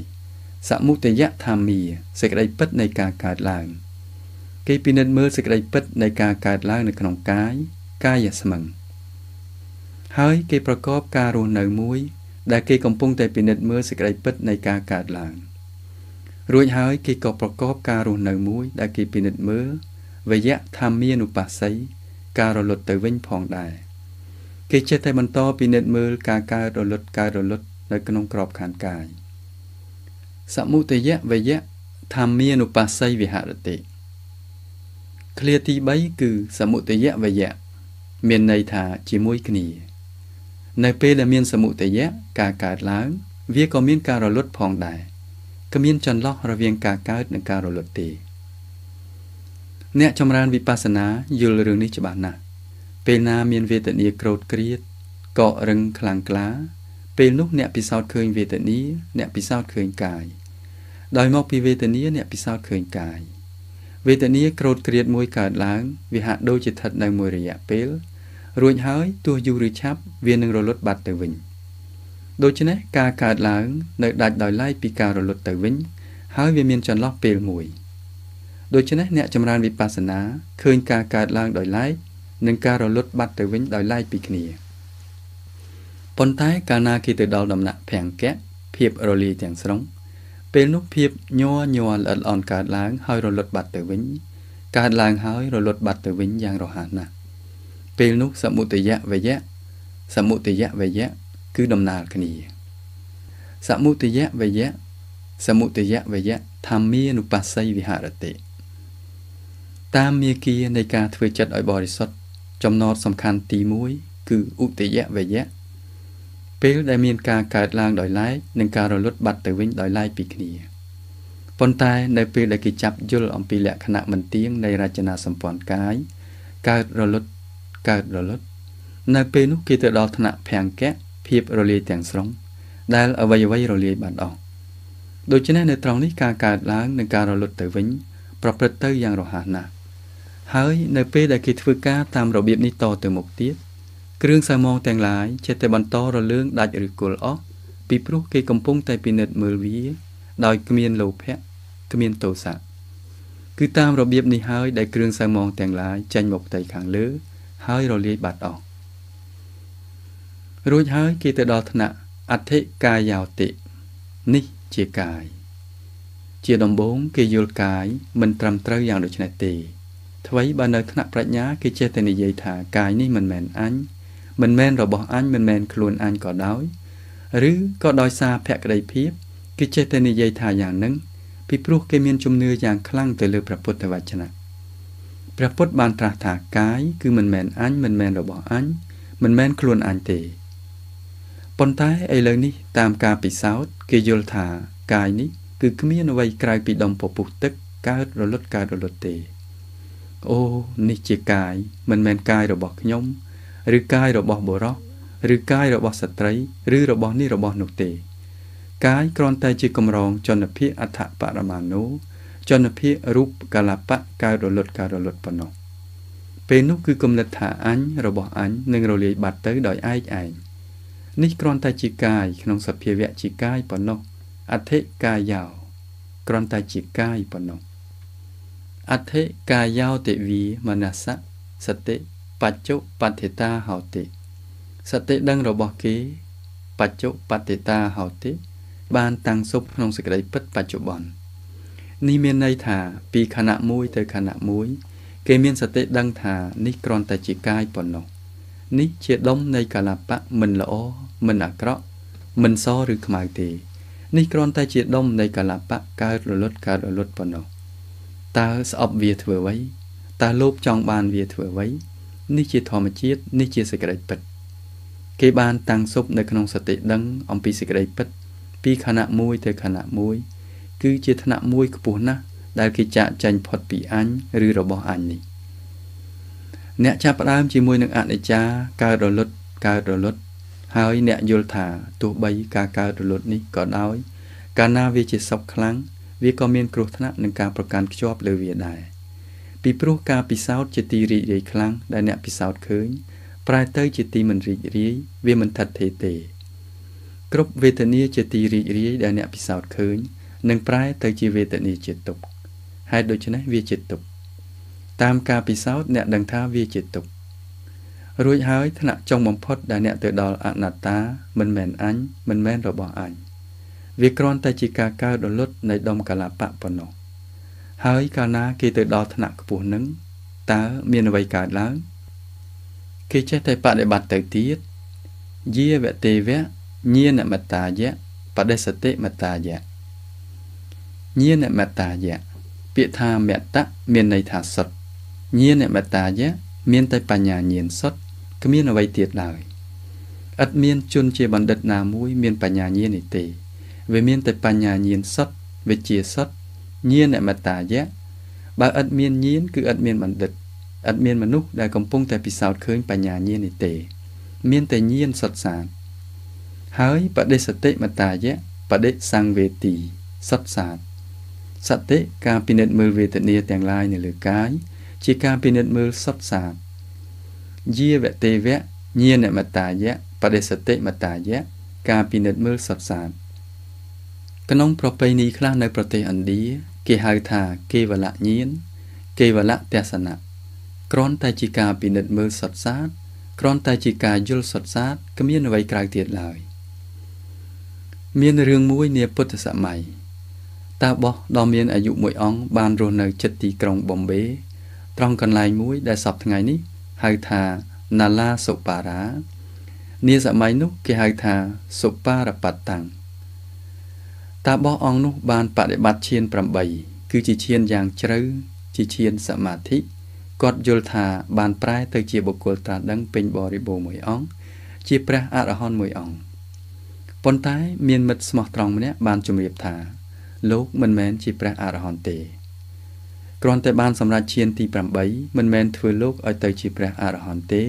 Speaker 1: សមុទយៈធម្មាសេចក្តីពិតនៃការកើតឡើងគេពិនិត្យមើលសេចក្តីពិតនៃការកើតឡើងនៅក្នុងកាយកាយស្មឹងហើយគេប្រកបការរស់នៅមួយដែលគេកំពុងតែពិនិត្យមើលសេចក្តីពិតនៃការកើតឡើង។រួចហើយគេក៏ប្រកបការរស់នៅមួយដែលគេពិនិត្យមើលវយៈធម្មានុបស្សីការរលត់ទៅវិញផងដែរគេចេះតែបន្តពិនិត្យមើលការកើតរលត់កើតរលត់នៅក្នុងក្របខ័ណ្ឌកាយសមុទយៈវយៈធម្មានុបស្សីវិហរតិឃ្លាទី3គឺ សមុទយៈវយៈមានន័យថាជាមួយគ្នានៅពេលដែលមាន សមុទយៈការកើតឡើង វាក៏មានការរលត់ផងដែរគ្មានចន្លោះរវាងការកើតនិងការរលត់ទេអ្នកចម្រើនវិបស្សនាយល់រឿងនេះច្បាស់ណាស់ពេលណាមានវេទនាក្រោតក្រៀតកក់រឹងខ្លាំងក្លាពេលនោះអ្នកពិសោធន៍ឃើញវេទនា អ្នកពិសោធន៍ឃើញកាយដោយមក ពីវេទនាអ្នកពិសោធន៍ឃើញកាយវេទនាក្រោតក្រៀតមួយកើតឡើងវាហាក់ដូចជាស្ថិតនៅមួយរយៈពេល រួចហើយទោះយូរឬឆាប់វានឹងរលត់បាត់ទៅវិញ។ដូច្នេះការកើតឡើង នៅដាច់ដោយឡែកពីការរលត់ទៅវិញ ហើយវាមានចន្លោះពេលមួយ ដូច្នេះអ្នកចម្រើនវិបស្សនាឃើញការកើតឡើងដោយឡែកនិងការរលត់បាត់ទៅវិញដោយឡែកពីគ្នាប៉ុន្តែកាលណាគេទៅដល់ដំណាក់ភង្គៈភាពរលាយទាំងស្រុងពេលនោះភាពញ័រញ័រល្អិតល្អន់កើតឡើងហើយរលត់បាត់ទៅវិញកើតឡើងហើយរលត់បាត់ទៅវិញយ៉ាងរហ័សណាស់ពេលនោះសមុទយៈវយៈសមុទយៈវយៈគឺដំណើរគ្នាសមុទយវយៈសមុទយវយៈធម្មានុបស្សីវិហរតិតាមមេគានៃការធ្វើចិត្តឲ្យបរិសុទ្ធចំណតសំខាន់ទី1គឺឧទយវយៈពេលដែលមានការកើតឡើងដោយឡែកនិងការរលត់បាត់ទៅវិញដោយឡែកពីគ្នាប៉ុន្តែនៅពេលដែលគេចាប់យល់អំពីលក្ខណៈមិនទៀងនៃរចនាសម្ព័ន្ធកាយកើតរលត់កើតរលត់នៅពេលនោះគេទៅដល់ថ្នាក់ភង្គៈភាពរលាយទាំងស្រុង ដែលអ្វីអ្វីរលាយបានអស់ដូច្នេះនៅត្រង់នេះការកើតឡើងនិងការរលត់ទៅវិញប្រព្រឹត្តទៅយ៉ាងរហ័សណាស់ហើយនៅពេលដែលគេធ្វើការតាមរបៀបនេះតទៅមុខទៀតគ្រឿងសាមងទាំងឡាយចេះតែបន្តរលើងដាច់ឬគល់អស់ពីព្រោះគេកំពុងតែពិនិត្យមើលវា ដោយគ្មានលោភៈគ្មានទោសៈគឺតាមរបៀបនេះហើយ ដែលគ្រឿងសាមងទាំងឡាយចេញមកផ្ទៃខាងលើ ហើយរលាយបាត់អស់រួចហើយគេទៅដល់ថ្នាក់អធិកាយោតិនេះជាកាយជាដំបូងគេយល់កាយមិនត្រឹមត្រូវយ៉ាងដូចនេះទេថ្មីបើនៅថ្នាក់ប្រាជ្ញាគេចេះតែនិយាយថាកាយនេះមិនមែនអញមិនមែនរបស់អញមិនមែនខ្លួនអញក៏ដោយ ឬក៏ដោយសារភក្តីភាពគេចេះតែនិយាយថាយ៉ាងហ្នឹងពីព្រោះគេមានជំនឿយ៉ាងខ្លាំងទៅលើព្រះពុទ្ធវចនៈព្រះពុទ្ធបានត្រាស់ថាកាយគឺមិនមែនអញមិនមែនរបស់អញមិនមែនខ្លួនអញទេប៉ុន្តែឥឡូវនេះតាមការពិសោធន៍គេយល់ថាកាយនេះ គឺគ្មានអ្វីក្រៅពីដុំពពុះទឹកកើតរលត់កើតរលត់ទេអូនេះជាកាយមិនមែនកាយរបស់ខ្ញុំ ឬកាយរបស់បុរសឬកាយរបស់ស្ត្រី ឬរបស់នេះរបស់នោះទេ កាយគ្រាន់តែជាកម្រងចនភិអដ្ឋបរមាណូចនភិរូបកលបៈកើតរលត់កើតរលត់ប៉ុណ្ណោះពេលនោះគឺគំនិតថាអញរបស់អញនឹងរលាយបាត់ទៅដោយឯកឯងនេះគ្រាន់តែជាកាយក្នុងសភាវៈជាកាយប៉ុណ្ណោះអធិកាយោគ្រាន់តែជាកាយប៉ុណ្ណោះអធិកាយោតិវីមនស្សសតិបច្ចុបតិតាហោតិសតិដឹងរបស់គេ បច្ចុបតិតាហោតិបាន តាំងសុខក្នុងសេចក្តីពិតបច្ចុប្បន្ននេះមានន័យថាពីខណៈមួយទៅខណៈមួយ គេមានសតិដឹងថានេះគ្រាន់តែជាកាយប៉ុណ្ណោះនេះជាដុំនៃកាលបៈមិនល្អមិនអាក្រក់មិនសឬខ្មៅទេនេះគ្រាន់តែជាដុំនៃកាលបៈកើតរលត់កើតរលត់ប៉ុណ្ណោះតើស្អប់វាធ្វើអ្វីតើលោកចង់បានវាធ្វើអ្វីនេះជាធម្មជាតិនេះជាសេចក្តីពិតគេបាន តាំងសុបនៅក្នុងសតិដឹងអំពីសេចក្តីពិត ពីខណៈមួយទៅខណៈមួយ គឺជាថ្នាក់មួយខ្ពស់ណាស់ដែលគេចាក់ចែងផុតពីអញឬរបស់អញនេះអ្នកចាប់ផ្ដើមជាមួយនឹងអនិច្ចាកើតរលត់កើតរលត់ហើយអ្នកយល់ថា ទោះបីការកើតរលត់នេះក៏ដោយកាលណាវាជាសុខខ្លាំងវាក៏មានគ្រោះថ្នាក់នឹងការប្រកាន់ខ្ជាប់លើវាដែរពីព្រោះការពិសោធន៍ជាទីរីករាយខ្លាំងដែលអ្នកពិសោធន៍ឃើញ ប្រែទៅជាទីមិនរីករាយវាមិនថិតថេរទេ គ្រប់វេទនាជាទីរីករាយដែលអ្នកពិសោធន៍ឃើញនឹងប្រែទៅជាវេទនាជាទុក្ខហើយដូច្នេះវាជាទុក្ខតាមការពិសោធន៍អ្នកដឹងថាវាជាទុក្ខរួចហើយថ្នាក់ចុងបំផុតដែលអ្នកទៅដល់អនត្តាមិនមែនអញមិនមែនរបស់អញវាគ្រាន់តែជាការកើដលុតនៃដុំកលបៈប៉ុណ្ណោះហើយកាលណាគេទៅដល់ថ្នាក់ខ្ពស់នឹងតើមានអ្វីកើតឡើង គេចេះតែបដិបត្តិទៅទៀតយាវទេវៈញាណមតាយៈបដិសតិមតាយៈញាណមតាយៈពាក្យថាមតៈមានន័យថាសុទ្ធញាណមេត្តាយៈមានតែបញ្ញាញាណសុទ្ធគ្មានអ្វីទៀតឡើយឥតមានជនជាបណ្ឌិតណាមួយមានបញ្ញាញាណនេះទេវាមានតែបញ្ញាញាណសុទ្ធវិជាសុទ្ធញាណមេត្តាយៈបើឥតមានញាណគឺឥតមានបណ្ឌិតឥតមានមនុស្សដែលកំពុងតែពិសោធន៍ឃើញបញ្ញាញាណនេះទេ មានតែញាណសុទ្ធសាធហើយបដិសតិមតាយៈបដិសង្វេទីសុទ្ធសាធសតិការពិនិត្យមើលវេទនាទាំងឡាយនៅលើកាយជាការពិនិត្យមើលសុទ្ធសាធយាវទេវៈញាណមតាយៈបដិសតិមតាយៈការពិនិត្យមើលសុទ្ធសាធក្នុងប្រពៃណីខ្លះនៅប្រទេសឥណ្ឌា គេហៅថាកេវលញាណកេវលទស្សនៈគ្រាន់តែជាការពិនិត្យមើលសុទ្ធសាធគ្រាន់តែជាការយល់សុទ្ធសាធគ្មានអ្វីក្រៅទៀតឡើយមានរឿងមួយនាពុទ្ធសម័យតាបោះដ៏មានអាយុមួយអង្គបានរស់នៅ ចិត្តទីក្រុងបំបេត្រង់កន្លែងមួយដែលសពថ្ងៃនេះហៅថាណាឡាសុបារានាសម័យនោះគេហៅថាសុបារបតតាំងតាបោះអង្គនោះបានបដិបត្តិឈាន8គឺជាឈានយ៉ាងជ្រៅជាឈានសមាធិគាត់យល់ថាបានប្រែ ទៅ ជាបុគ្គលត្រាស់ដឹងពេញបរិបូរមួយអង្គជាព្រះអរហន្តមួយអង្គប៉ុន្តែមានមិត្តស្មោះត្រង់ម្នាក់បានជម្រាបថាលោក មិនមែនជាព្រះអរហន្តទេគ្រាន់តែបានសម្រេចឈានទី8មិនមែនធ្វើលោកឲ្យទៅជាព្រះអរហន្តទេ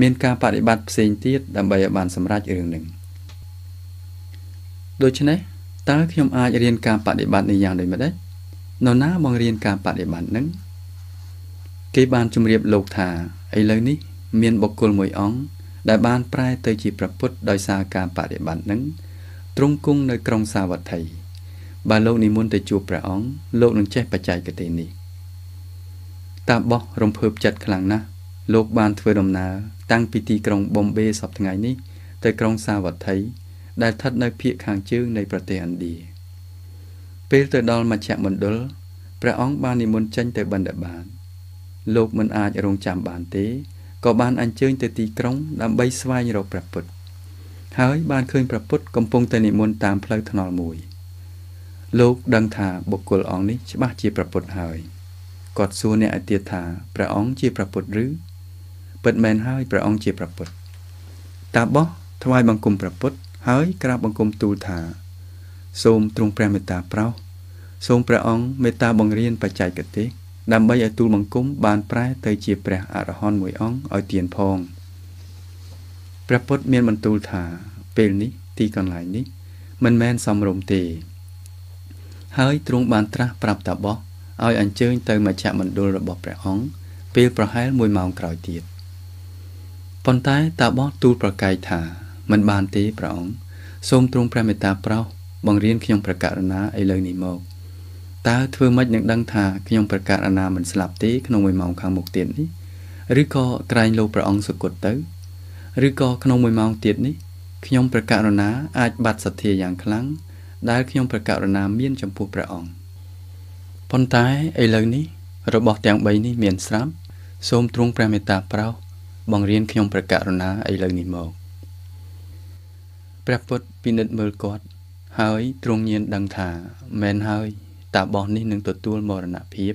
Speaker 1: មានការបដិបត្តិផ្សេងទៀតដើម្បីឲ្យបានសម្រេចរឿងនឹងដូច្នេះតើខ្ញុំអាចរៀនការបដិបត្តិនេះយ៉ាងដូចម្តេចនរណាបង្រៀនការបដិបត្តិនឹងគេបានជម្រាបលោកថាឥឡូវនេះ មានបុគ្គលមួយអង្គដែលបានប្រែទៅជាព្រះពុទ្ធដោយសារការបដិបត្តិនឹងទ្រង់គង់នៅក្រុងសាវត្ថីបើលោកនិមន្តទៅជួបព្រះអង្គលោកនឹងចេះបច្ចេកទេសនេះតាបោះរំភើបចិត្តខ្លាំងណាស់លោកបានធ្វើដំណើរតាំងពីទីក្រុងបំបេសប្តាហ៍នេះទៅក្រុងសាវត្ថីដែលស្ថិតនៅភាគខាងជើងនៃប្រទេសឥណ្ឌាពេលទៅដល់មជ្ឈមណ្ឌលព្រះអង្គបាននិមន្តចេញទៅបណ្ឌបាតលោកមិន អាចរងចាំបានទេក៏បានអញ្ជើញទៅទីក្រុងដើម្បីស្វែងរកព្រះពុទ្ធហើយ បានឃើញព្រះពុទ្ធកំពុងតែនិមន្តតាមផ្លូវថ្នល់មួយលោកដឹងថាបុគ្គលអង្គនេះច្បាស់ជាព្រះពុទ្ធហើយ។គាត់សួរអ្នកឯទៀតថាព្រះអង្គជាព្រះពុទ្ធឬពិតមែនហើយព្រះអង្គជាព្រះពុទ្ធតាបោះថ្វាយបង្គំព្រះពុទ្ធហើយក្រាបបង្គំទូលថា សូមទ្រង់ព្រះមេត្តាប្រោសសូមព្រះអង្គមេត្តាបង្រៀនបច្ចេកទេសដើម្បីឲ្យទូលបង្គំបានប្រែទៅជាព្រះអរហន្តមួយអង្គឲ្យទៀនផងព្រះពុទ្ធមានបន្ទូលថាពេលនេះទីកន្លែងនេះ មិនមែនសំរុំទេ ហើយទ្រង់បានត្រាស់ប្រាប់តាបោះឲ្យអញ្ជើញទៅមជ្ឈមណ្ឌលរបស់ព្រះអង្គពេលប្រហែល1ម៉ោងក្រោយទៀតប៉ុន្តែតាបោះទូលប្រកែកថាមិនបានទេព្រះអង្គសូមទ្រង់ព្រះមេត្តាប្រោសបង្រៀនខ្ញុំប្រកាសណាឥឡូវនេះមកតើធ្វើម៉េចនឹងដឹងថាខ្ញុំប្រកាសណាមិនស្លាប់ទេ ក្នុង1ម៉ោងខាងមុខទៀតនេះឬក៏ក្រែងលោកព្រះអង្គសុគតទៅឬក៏ក្នុង1ម៉ោងទៀតនេះខ្ញុំប្រកាសណាអាចបាត់សទ្ធាយ៉ាងខ្លាំងដែលខ្ញុំប្រកាសណាមានចំពោះព្រះអង្គប៉ុន្តែឥឡូវនេះរបស់ទាំង3នេះមានស្រាប់សូមទ្រង់ព្រះមេត្តាប្រោសបង្រៀនខ្ញុំព្រះករុណាឥឡូវនេះមកព្រះពុទ្ធពិនិត្យមើលគាត់ហើយទ្រង់ញាណដឹងថាមែនហើយ តាបោះនេះនឹងទទួលមរណភាព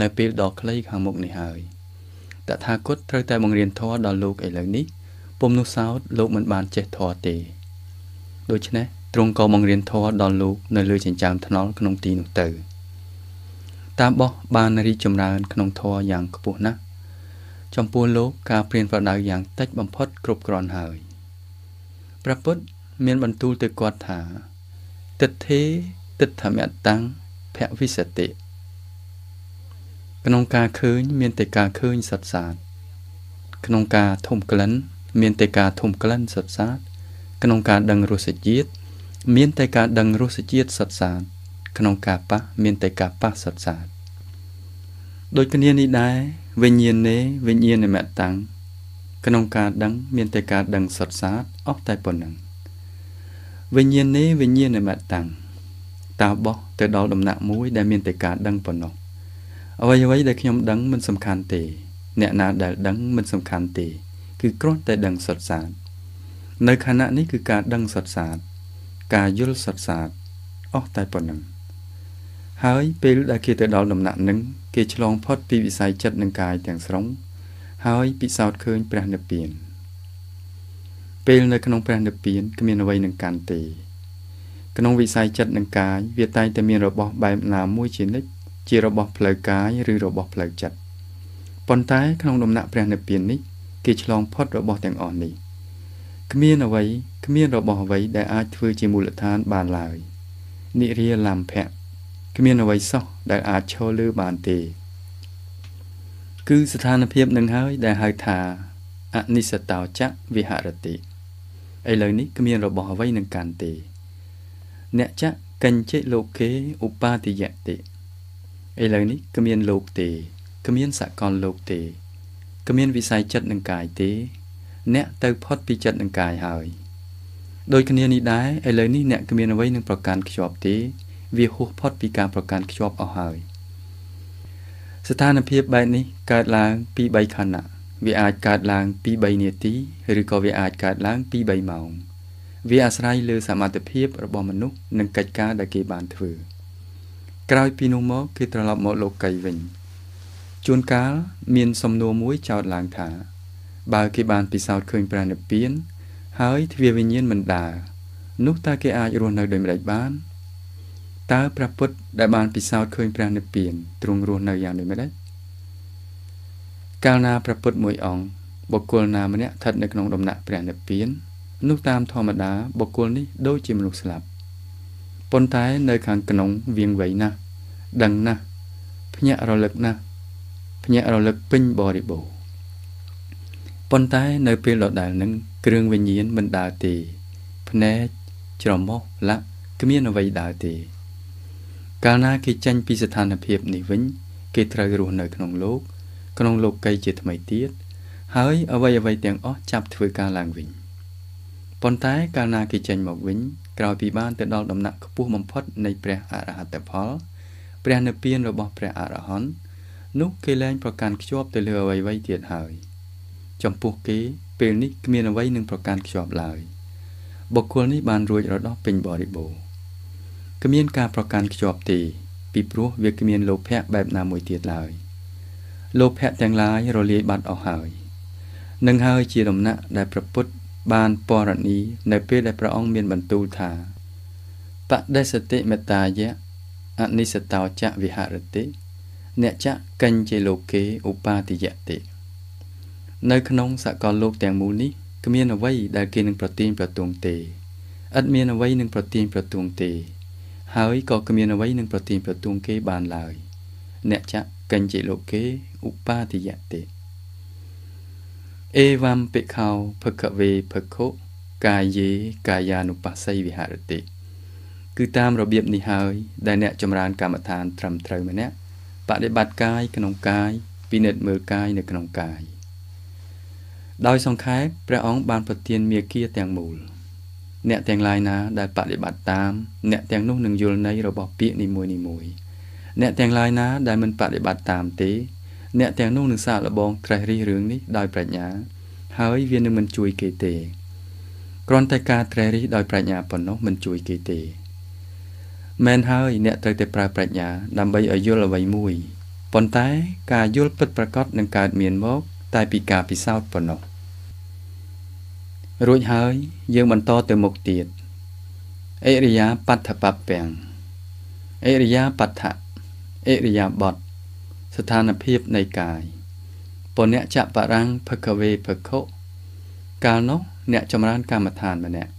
Speaker 1: នៅពេលដ៏ខ្លីខាងមុខនេះហើយតថាគតត្រូវតែបង្រៀនធម៌ដល់លោកឥឡូវនេះពុំនោះសោតលោកមិនបានចេះធម៌ទេ ដូច្នេះទ្រង់ក៏បង្រៀនធម៌ដល់លោក នៅលើចិញ្ចើមថ្នល់ក្នុងទីនោះទៅ។តាបោះបានរីកចម្រើនក្នុងធម៌យ៉ាងខ្ពស់ណាស់ចំពោះលោកការព្រៀនប្រដៅយ៉ាងតិចបំផុតគ្រប់គ្រាន់ហើយព្រះពុទ្ធមានបន្ទូលទៅគាត់ថា ទិដ្ឋិទិដ្ឋមតាំងភវិសតិក្នុងការឃើញមានតែការឃើញសត្វសាទក្នុងការធំក្លិនមានតែការធំក្លិនសត្វសាទក្នុងការដឹងរសជាតិមានតែការដឹងរសជាតិសត្វសាទក្នុងការប៉ះមានតែការប៉ះសត្វសាទដូចគ្នានេះដែរវិញ្ញាណនេវិញ្ញាណមតាំងក្នុងការដឹង មានតែការដឹងសុទ្ធសាធអស់តែប៉ុណ្ណឹងវិញ្ញាណនេវិញ្ញាណមតាំងតាបោះទៅដល់ដំណាក់មួយដែលមានតែការដឹងប៉ុណ្ណោះអ្វីអ្វីដែលខ្ញុំដឹងមិនសំខាន់ទេ អ្នកណាដែលដឹងមិនសំខាន់ទេ គឺគ្រាន់តែដឹងសុទ្ធសាធនៅខណៈនេះគឺការដឹងសុទ្ធសាធការយល់សុទ្ធសាធអស់តែប៉ុណ្ណឹងហើយពេលដែលគេទៅដល់ដំណាក់នឹងគេឆ្លងផុតពីវិស័យចិត្តនិងកាយទាំងស្រុង ហើយពិសោធន៍ឃើញព្រះនិព្វានពេលនៅក្នុងព្រះនិព្វានគ្មានអ្វីនឹងកាន់ទេក្នុងវិស័យចិត្តនិងកាយវាតែងតែមានរបស់បែបណាមួយជានិច្ចជារបស់ផ្លូវកាយឬរបស់ផ្លូវចិត្តប៉ុន្តែក្នុងដំណាក់ព្រះនិព្វាននេះគេឆ្លងផុតរបស់ទាំងអស់នេះគ្មានអ្វីគ្មានរបស់អ្វីដែលអាចធ្វើជាមូលដ្ឋានបានឡើយនិរិយលំភៈគ្មានអ្វីសោះដែលអាចឈរលើបានទេ គឺស្ថានភាពនឹងហើយដែលហៅថាអនិសតោចៈវិហរតិឥឡូវនេះគ្មានរបស់អ្វីនឹងកាន់ទេ អ្នកចៈកញ្ចេលោកគេឧបាតិយតិឥឡូវនេះគ្មានលោកទេគ្មានសកលលោកទេគ្មានវិស័យចិត្តនឹងកាយទេ អ្នកទៅផុតពីចិត្តនឹងកាយហើយដូចគ្នានេះដែរឥឡូវនេះអ្នកគ្មានអ្វីនឹងប្រកាន់ខ្ជាប់ទេវាហួសផុតពីការប្រកាន់ខ្ជាប់អស់ហើយស្ថានភាពបែបនេះកើតឡើងពី3ខណៈវាអាចកើតឡើងពី3នាទីឬក៏វាអាចកើតឡើងពី3ម៉ោង វាអាស្រ័យលើសមត្ថភាពរបស់មនុស្សនិងកិច្ចការដែលគេបានធ្វើក្រោយពីនោះមកគេត្រឡប់មកលោកីវិញជួនកាល មានសំណួរមួយចោទឡើងថា បើគេបានពិសោធន៍ឃើញព្រះនិព្វាន ហើយទ្វាវិញ្ញាណមិនដើរនោះតើគេអាចរស់នៅដោយម្តេចបានតើព្រះពុទ្ធដែលបានពិសោធន៍ឃើញព្រះនិព្វានទ្រង់រស់នៅយ៉ាងដូចម្តេចកាលណាព្រះពុទ្ធមួយអង្គបុគ្គលណាម្នាក់ស្ថិតនៅក្នុងដំណាក់ព្រះនិព្វាន នោះតាមធម្មតាបុគ្គលនេះដូចជាមនុស្សស្លាប់ប៉ុន្តែនៅខាងក្នុងវៀងវៃណាស់ដឹងណាស់ភ្ញាក់រលឹកណាស់ភ្ញាក់រលឹកពេញបរិបូរប៉ុន្តែនៅពេលដដែលនឹងគ្រឿងវិញ្ញាណមិនដើរទេភ្នែកច្រមុះលាក់គ្មានអ្វីដើរទេកាលណាគេចេញពីស្ថានភាពនេះវិញ គេត្រូវរស់នៅក្នុងលោកក្នុងលោកីជាថ្មីទៀតហើយអ្វីអ្វីទាំងអស់ចាប់ធ្វើការឡើងវិញប៉ុន្តែកាលណាគេចេញមកវិញក្រោយពីបានទៅដល់ដំណាក់ខ្ពស់បំផុតនៃព្រះអរហត្តផល ព្រះនិព្វានរបស់ព្រះអរហន្តនោះគេលែងប្រកាន់ខ្ជាប់ទៅលើអ្វីអ្វីទៀតហើយចំពោះគេពេលនេះគ្មានអ្វីនឹងប្រកាន់ខ្ជាប់ឡើយ បុគ្គលនេះបានរួចរដោះពេញបរិបូរណ៍គ្មានការប្រកាន់ខ្ជាប់ទេពីព្រោះវាគ្មានលោភៈបែបណាមួយទៀតឡើយ លោភៈទាំងឡាយរលាយបាត់អស់ហើយនឹងហើយជាដំណាក់ដែលប្រពុតបានពរណីនៅពេលដែលព្រះអង្គមានបន្ទូលថាបដិសតិមេតាយៈអនិសតោចៈវិហរតិអ្នកចៈកិញ្ចេលោកេឧបាទិយតិនៅក្នុងសកលលោកទាំងមូលនេះគ្មានអ្វីដែលគេនឹងប្រទាញប្រទងទេឥតមានអ្វីនឹងប្រទាញប្រទងទេហើយក៏គ្មានអ្វីនឹងប្រទាញប្រទួងគេបានឡើយអ្នកចៈកញ្ជិលោកេឧបាទិយតិអេវំពិខោភគវេភខុកាយេកាយានុបស្សីវិហរតិគឺតាមរបៀបនេះហើយ ដែលអ្នកចម្រើនកម្មដ្ឋានត្រឹមត្រូវម្នាក់បដិបត្តិកាយក្នុងកាយពិនិត្យមើលកាយនៅក្នុងកាយដោយសង្ខេបព្រះអង្គបានប្រទានមាគាទាំងមូលអ្នកទាំងឡាយណាដែលបដិបត្តិតាមអ្នកទាំងនោះនឹងយល់ន័យរបស់ពាក្យនីមួយនីមួយអ្នកទាំងឡាយណាដែលមិនបដិបត្តិតាមទេ អ្នកទាំងនោះនឹងសាកល្បងត្រេះរិះរឿងនេះដោយប្រាជ្ញាហើយវានឹងមិនជួយគេទេគ្រាន់តែការត្រេះរិះដោយប្រាជ្ញាប៉ុណ្ណោះមិនជួយគេទេមែនហើយអ្នកត្រូវតែប្រើប្រាជ្ញាដើម្បីឲ្យយល់អ្វីមួយប៉ុន្តែការយល់ពិតប្រាកដនឹងកើតមានមកតែពីការពិសោធន៍ប៉ុណ្ណោះរួចហើយយើងបន្តទៅមុខទៀតអិរិយាបដ្ឋបពាំងអិរិយាបដ្ឋអិរិយាបថស្ថានភាពនៃកាយបុញ្ញចបរាំងភគវេភខុកាលនោះអ្នកចម្រើនកម្មដ្ឋានម្នាក់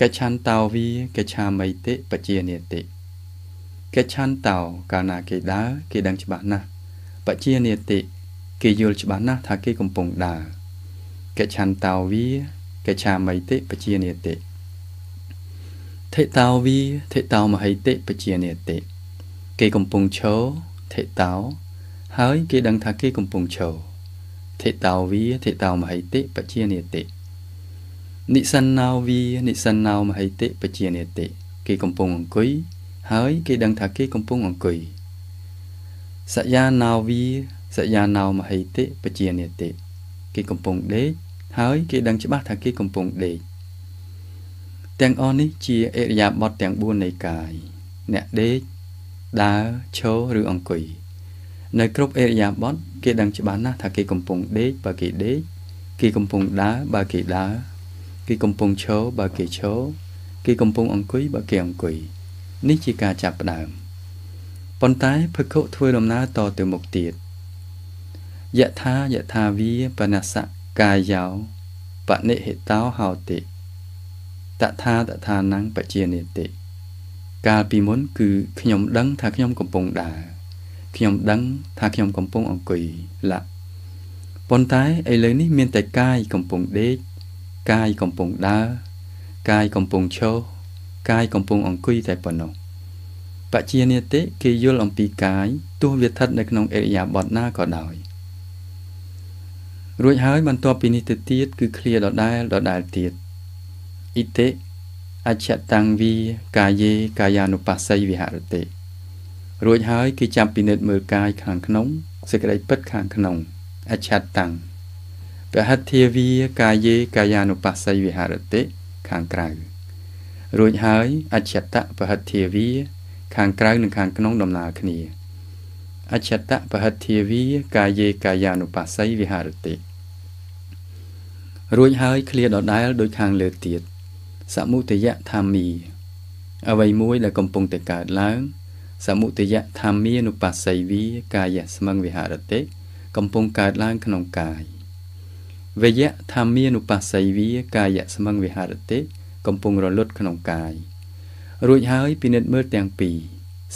Speaker 1: កិច្ឆន្តោវាកិច្ឆាមីតិបជានិតិកិច្ឆន្តោកាលណាគេដើរគេដឹងច្បាស់ណាស់បជានិតិគេយល់ច្បាស់ណាស់ថាគេកំពុងដើរកិច្ឆន្តោវាកិច្ឆាមីតិបជានិតិថេតោវាថេតោមហិតិបជានិតិគេកំពុងឈរថេតោហើយគេដឹងថាគេកំពុងឈរថេតោវាថេតោមហិតិបជានិតិនិសិនណោវានិសិនណោមហិតិបជានិតិគេកំពុងអង្គុយហើយគេដឹងថាគេកំពុងអង្គុយសយាណោវាសយាណោមហិតិបជានិតិគេកំពុងដេកហើយគេដឹងច្បាស់ថាគេកំពុងដេកទាំងអស់នេះជាអរិយាបថទាំង4នៃកាយអ្នកដេកដើរឈរឬអង្គុយនៅគ្រប់អរិយាបថគេដឹងច្បាស់ណាស់ថាគេកំពុងដេកបើគេដេកគេកំពុងដើរបើគេដើរគេកំពុងឈរបើគេឈរគេកំពុងអង្គុយបើគេអង្គុយនេះជាការចាប់ផ្ដើមប៉ុន្តែភិក្ខុធ្វើដំណើរតទៅមុខទៀតយថាយថាវាបណសកាយោបនិហិតោហោតិតថាតថាណੰបជានិតិកាលពីមុនគឺខ្ញុំដឹងថាខ្ញុំកំពុងដើរខ្ញុំដឹងថាខ្ញុំកំពុងអង្គុយឡាប៉ុន្តែឥឡូវនេះមានតែកាយកំពុងដេកកាយកំពុងដើរកាយកំពុងឈរកាយកំពុងអង្គុយតែប៉ុណ្ណោះបច្ចានិតិគេយល់អំពីកាយទោះវាស្ថិតនៅក្នុងអរិយាបថណាក៏ដោយរួចហើយបន្ទាប់ពីនេះទៅទៀតគឺឃ្លាដដែលដដែលទៀតអ៊ីតិអច្ឆតាំងវីកាយេកាយានុបស្សីវិហរតិរួចហើយគេចាប់ពិនិត្យមើលកាយខាងក្នុងសេចក្តីពិតខាងក្នុងអច្ឆតាំងពហទ្ធាវីកាយេកាយានុបស្សីវិហរតិខាងក្រៅរួចហើយអច្ឆតៈពហទ្ធាវីខាងក្រៅនិងខាងក្នុងដំណើរគ្នាអច្ឆតបហទ្ធាវា កាយេកាយានុបស្សីវិហារតិរួចហើយឃ្លាដដែលដោយខាងលើទៀតសមុទយៈធម្មីអ្វីមួយដែលកំពុងតែកើតឡើង សមុទយៈធម្មានុបស្សីវា កាយស្មឹងវិហារតិកំពុងកើតឡើងក្នុងកាយវយៈធម្មានុបស្សីវាកាយស្មឹងវិហារតិកំពុងរលត់ក្នុងកាយរួចហើយពិនិត្យមើលទាំងពីរ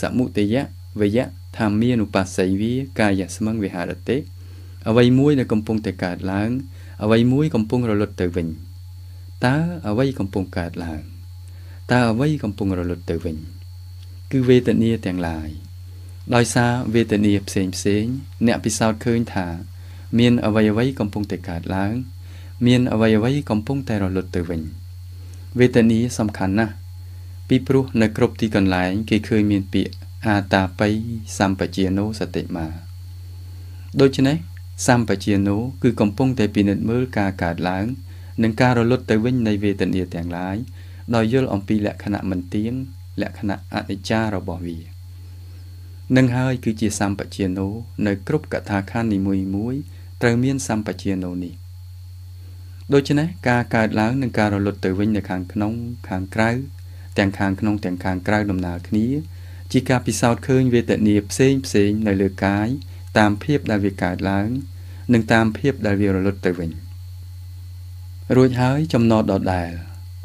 Speaker 1: សមុទយៈវយៈថាមានឧបស័យវាកាយស្មឹងវិហារតិអ្វីមួយដែលកំពុងតែកើតឡើងអ្វីមួយកំពុងរលត់ទៅវិញតើអ្វីកំពុងកើតឡើងតើអ្វីកំពុងរលត់ទៅវិញគឺវេទនាទាំងឡាយដោយសារវេទនាផ្សេងផ្សេងអ្នកពិសោធន៍ឃើញថា មានអ្វីអ្វីកំពុងតែកើតឡើង មានអ្វីអ្វីកំពុងតែរលត់ទៅវិញវេទនាសំខាន់ណាស់ពីព្រោះនៅគ្រប់ទីកន្លែងគេឃើញមានពាក្យអាតាបិសម្បជាណូសតិមា ដូច្នេះសម្បជាណូគឺកំពុងតែពិនិត្យមើលការកើតឡើង និងការរលត់ទៅវិញនៃវេទនាទាំងឡាយដោយយល់អំពីលក្ខណៈមិនទៀងលក្ខណៈអនិច្ចារបស់វានឹងហើយគឺជាសម្បជាណូនៅគ្រប់កថាខណ្ឌនីមួយៗត្រូវមានសម្បជាណូនេះដូច្នេះការកើតឡើងនិងការរលត់ទៅវិញនៅខាងក្នុងខាងក្រៅទាំងខាងក្នុងទាំងខាងក្រៅដំណើរគ្នាជាការពិសោធន៍ឃើញវេទនាផ្សេងផ្សេងនៅលើកាយតាមភាពដែលវាកើតឡើងនិងតាមភាពដែលវារលត់ទៅវិញរួចហើយចំណោទដដែល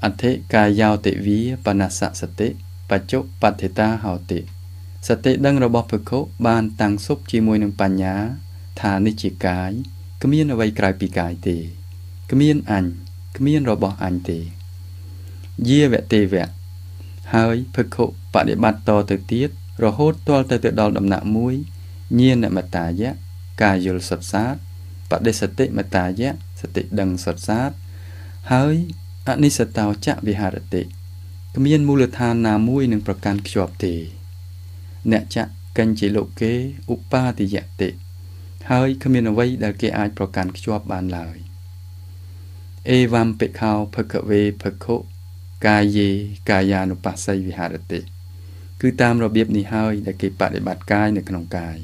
Speaker 1: អធិកាយោតិវាបណសសតិបច្ចុបតិតាហោតិសតិដឹងរបស់ភិក្ខុបានតាំងសុបជាមួយនឹងបញ្ញាថានេះជាកាយគ្មានអ្វីក្រៅពីកាយទេគ្មានអញគ្មានរបស់អញទេ យាវៈទេវៈហើយភិក្ខុបដិបត្តិតទៅទៀតរហូតទាល់តែទៅដល់ដំណាក់មួយញាណមតាយៈការយល់សុទ្ធសាធបដិសតិមតាយៈសតិដឹងសុទ្ធសាធហើយអនិសតោចៈវិហារតិគ្មានមូលដ្ឋានណាមួយនឹងប្រកាន់ខ្ជាប់ទេ អ្នកចៈកញ្ចិលោកគេឧបាទិយតិហើយគ្មានអ្វីដែលគេអាចប្រកាន់ខ្ជាប់បានឡើយអេវ៉ាំពិខោភគវេភគុកាយេកាយានុបស្សីវិហារតិគឺតាមរបៀបនេះហើយដែលគេបដិបត្តិកាយនៅក្នុងកាយ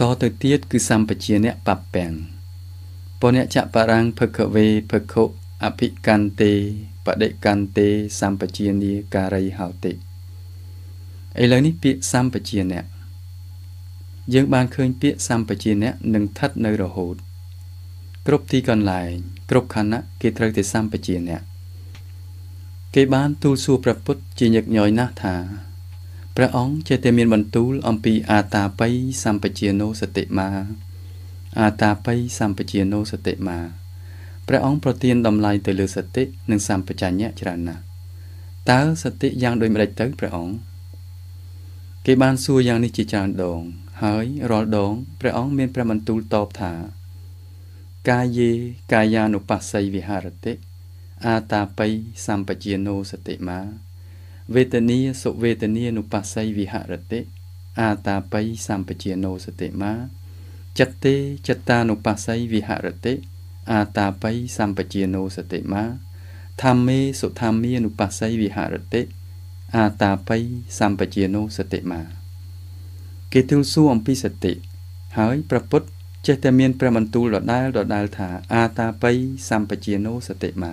Speaker 1: តទៅទៀតគឺសម្បជាអ្នកបពាំងពអ្នកចបរាំងភគវេភគុអភិកន្ទេបដិកន្ទេសម្បជានីការីហោតិឥឡូវនេះពាក្យសម្បជាអ្នកយើងបានឃើញពាក្យសម្បជាអ្នកនឹងស្ថិតនៅរហូតគ្រប់ទីកន្លែងគ្រប់ខណៈគេត្រូវតែសម្បជាអ្នកគេបានទូលសួរព្រះពុទ្ធជាញឹកញយណាស់ថាព្រះអង្គចេះតែមានបន្ទូលអំពីអាតាបិសម្បជាណូសតិមា អាតាបិសម្បជាណូសតិមាព្រះអង្គប្រទានតម្លៃទៅលើសតិនិងសម្បជញ្ញៈច្រើនណាស់តើសតិយ៉ាងដូចម្តេចទៅព្រះអង្គគេបានសួរយ៉ាងនេះជាច្រើនដង ហើយរាល់ដងព្រះអង្គមានព្រះបន្ទូលតបថា កាយេកាយានុបស្សីវិហារតិអាតាបិសម្បជាណូសតិមាវេទនីសុវេទនីនុបស្សីវិហរតិអាតាបិសម្បជាណូសតិមាចិត្តេចិត្តានុបស្សីវិហរតិអាតាបិសម្បជាណូសតិមាធម្មេសុធម្មានុបស្សីវិហរតិអាតាបិសម្បជាណូសតិមាគេទូលសួរអំពីសតិហើយព្រះពុទ្ធចេះតែមានព្រះបន្ទូលដដែលដដែលថាអាតាបិសម្បជាណូសតិមា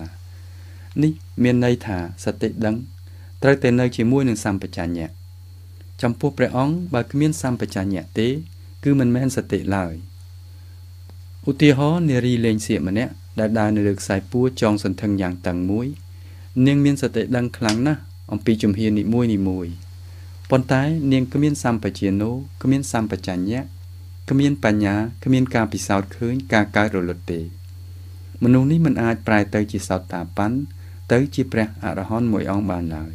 Speaker 1: នេះមានន័យថាសតិដឹង ត្រូវតែនៅជាមួយនឹងសម្បជញ្ញៈចំពោះព្រះអង្គបើគ្មានសម្បជញ្ញៈទេគឺមិនមែនសតិឡើយឧទាហរណ៍នារីលេងសៀកម្នាក់ដែលដើរនៅលើខ្សែពួរចងសន្ធឹងយ៉ាងតឹងមួយនាងមានសតិដឹងខ្លាំងណាស់អំពីជំហាននីមួយនីមួយប៉ុន្តែនាងគ្មានសម្បជានោគ្មានសម្បជញ្ញៈគ្មាន បញ្ញាគ្មានការពិសោធន៍ឃើញ ការកើតរលត់ទេ មនុស្សនេះមិនអាចប្រែទៅជាសោតតាប័នទៅជាព្រះអរហន្តមួយអង្គបានឡើយ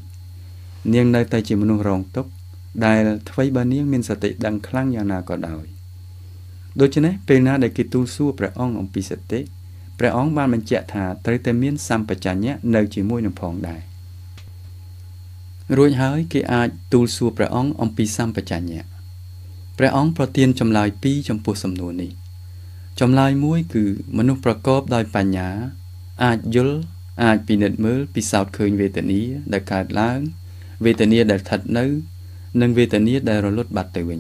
Speaker 1: នាងនៅតែជាមនុស្សរងទុក្ខដែលអ្វីបើនាងមានសតិដឹងខ្លាំងយ៉ាងណាក៏ដោយដូច្នេះពេលណាដែលគេទូលសួរព្រះអង្គអំពីសតិព្រះអង្គបានបញ្ជាក់ថាត្រូវតែមានសម្បជញ្ញៈនៅជាមួយនឹងផងដែររួចហើយគេអាចទូលសួរព្រះអង្គអំពីសម្បជញ្ញៈព្រះអង្គប្រទានចម្លើយពីរចំពោះសំណួរនេះចម្លើយមួយ គឺមនុស្សប្រកបដោយបញ្ញាអាចយល់អាចពិនិត្យមើលពិសោធន៍ឃើញវេទនាដែលកើតឡើងវេទនាដែលស្ថិតនៅ និងវេទនាដែលរលត់បាត់ទៅវិញ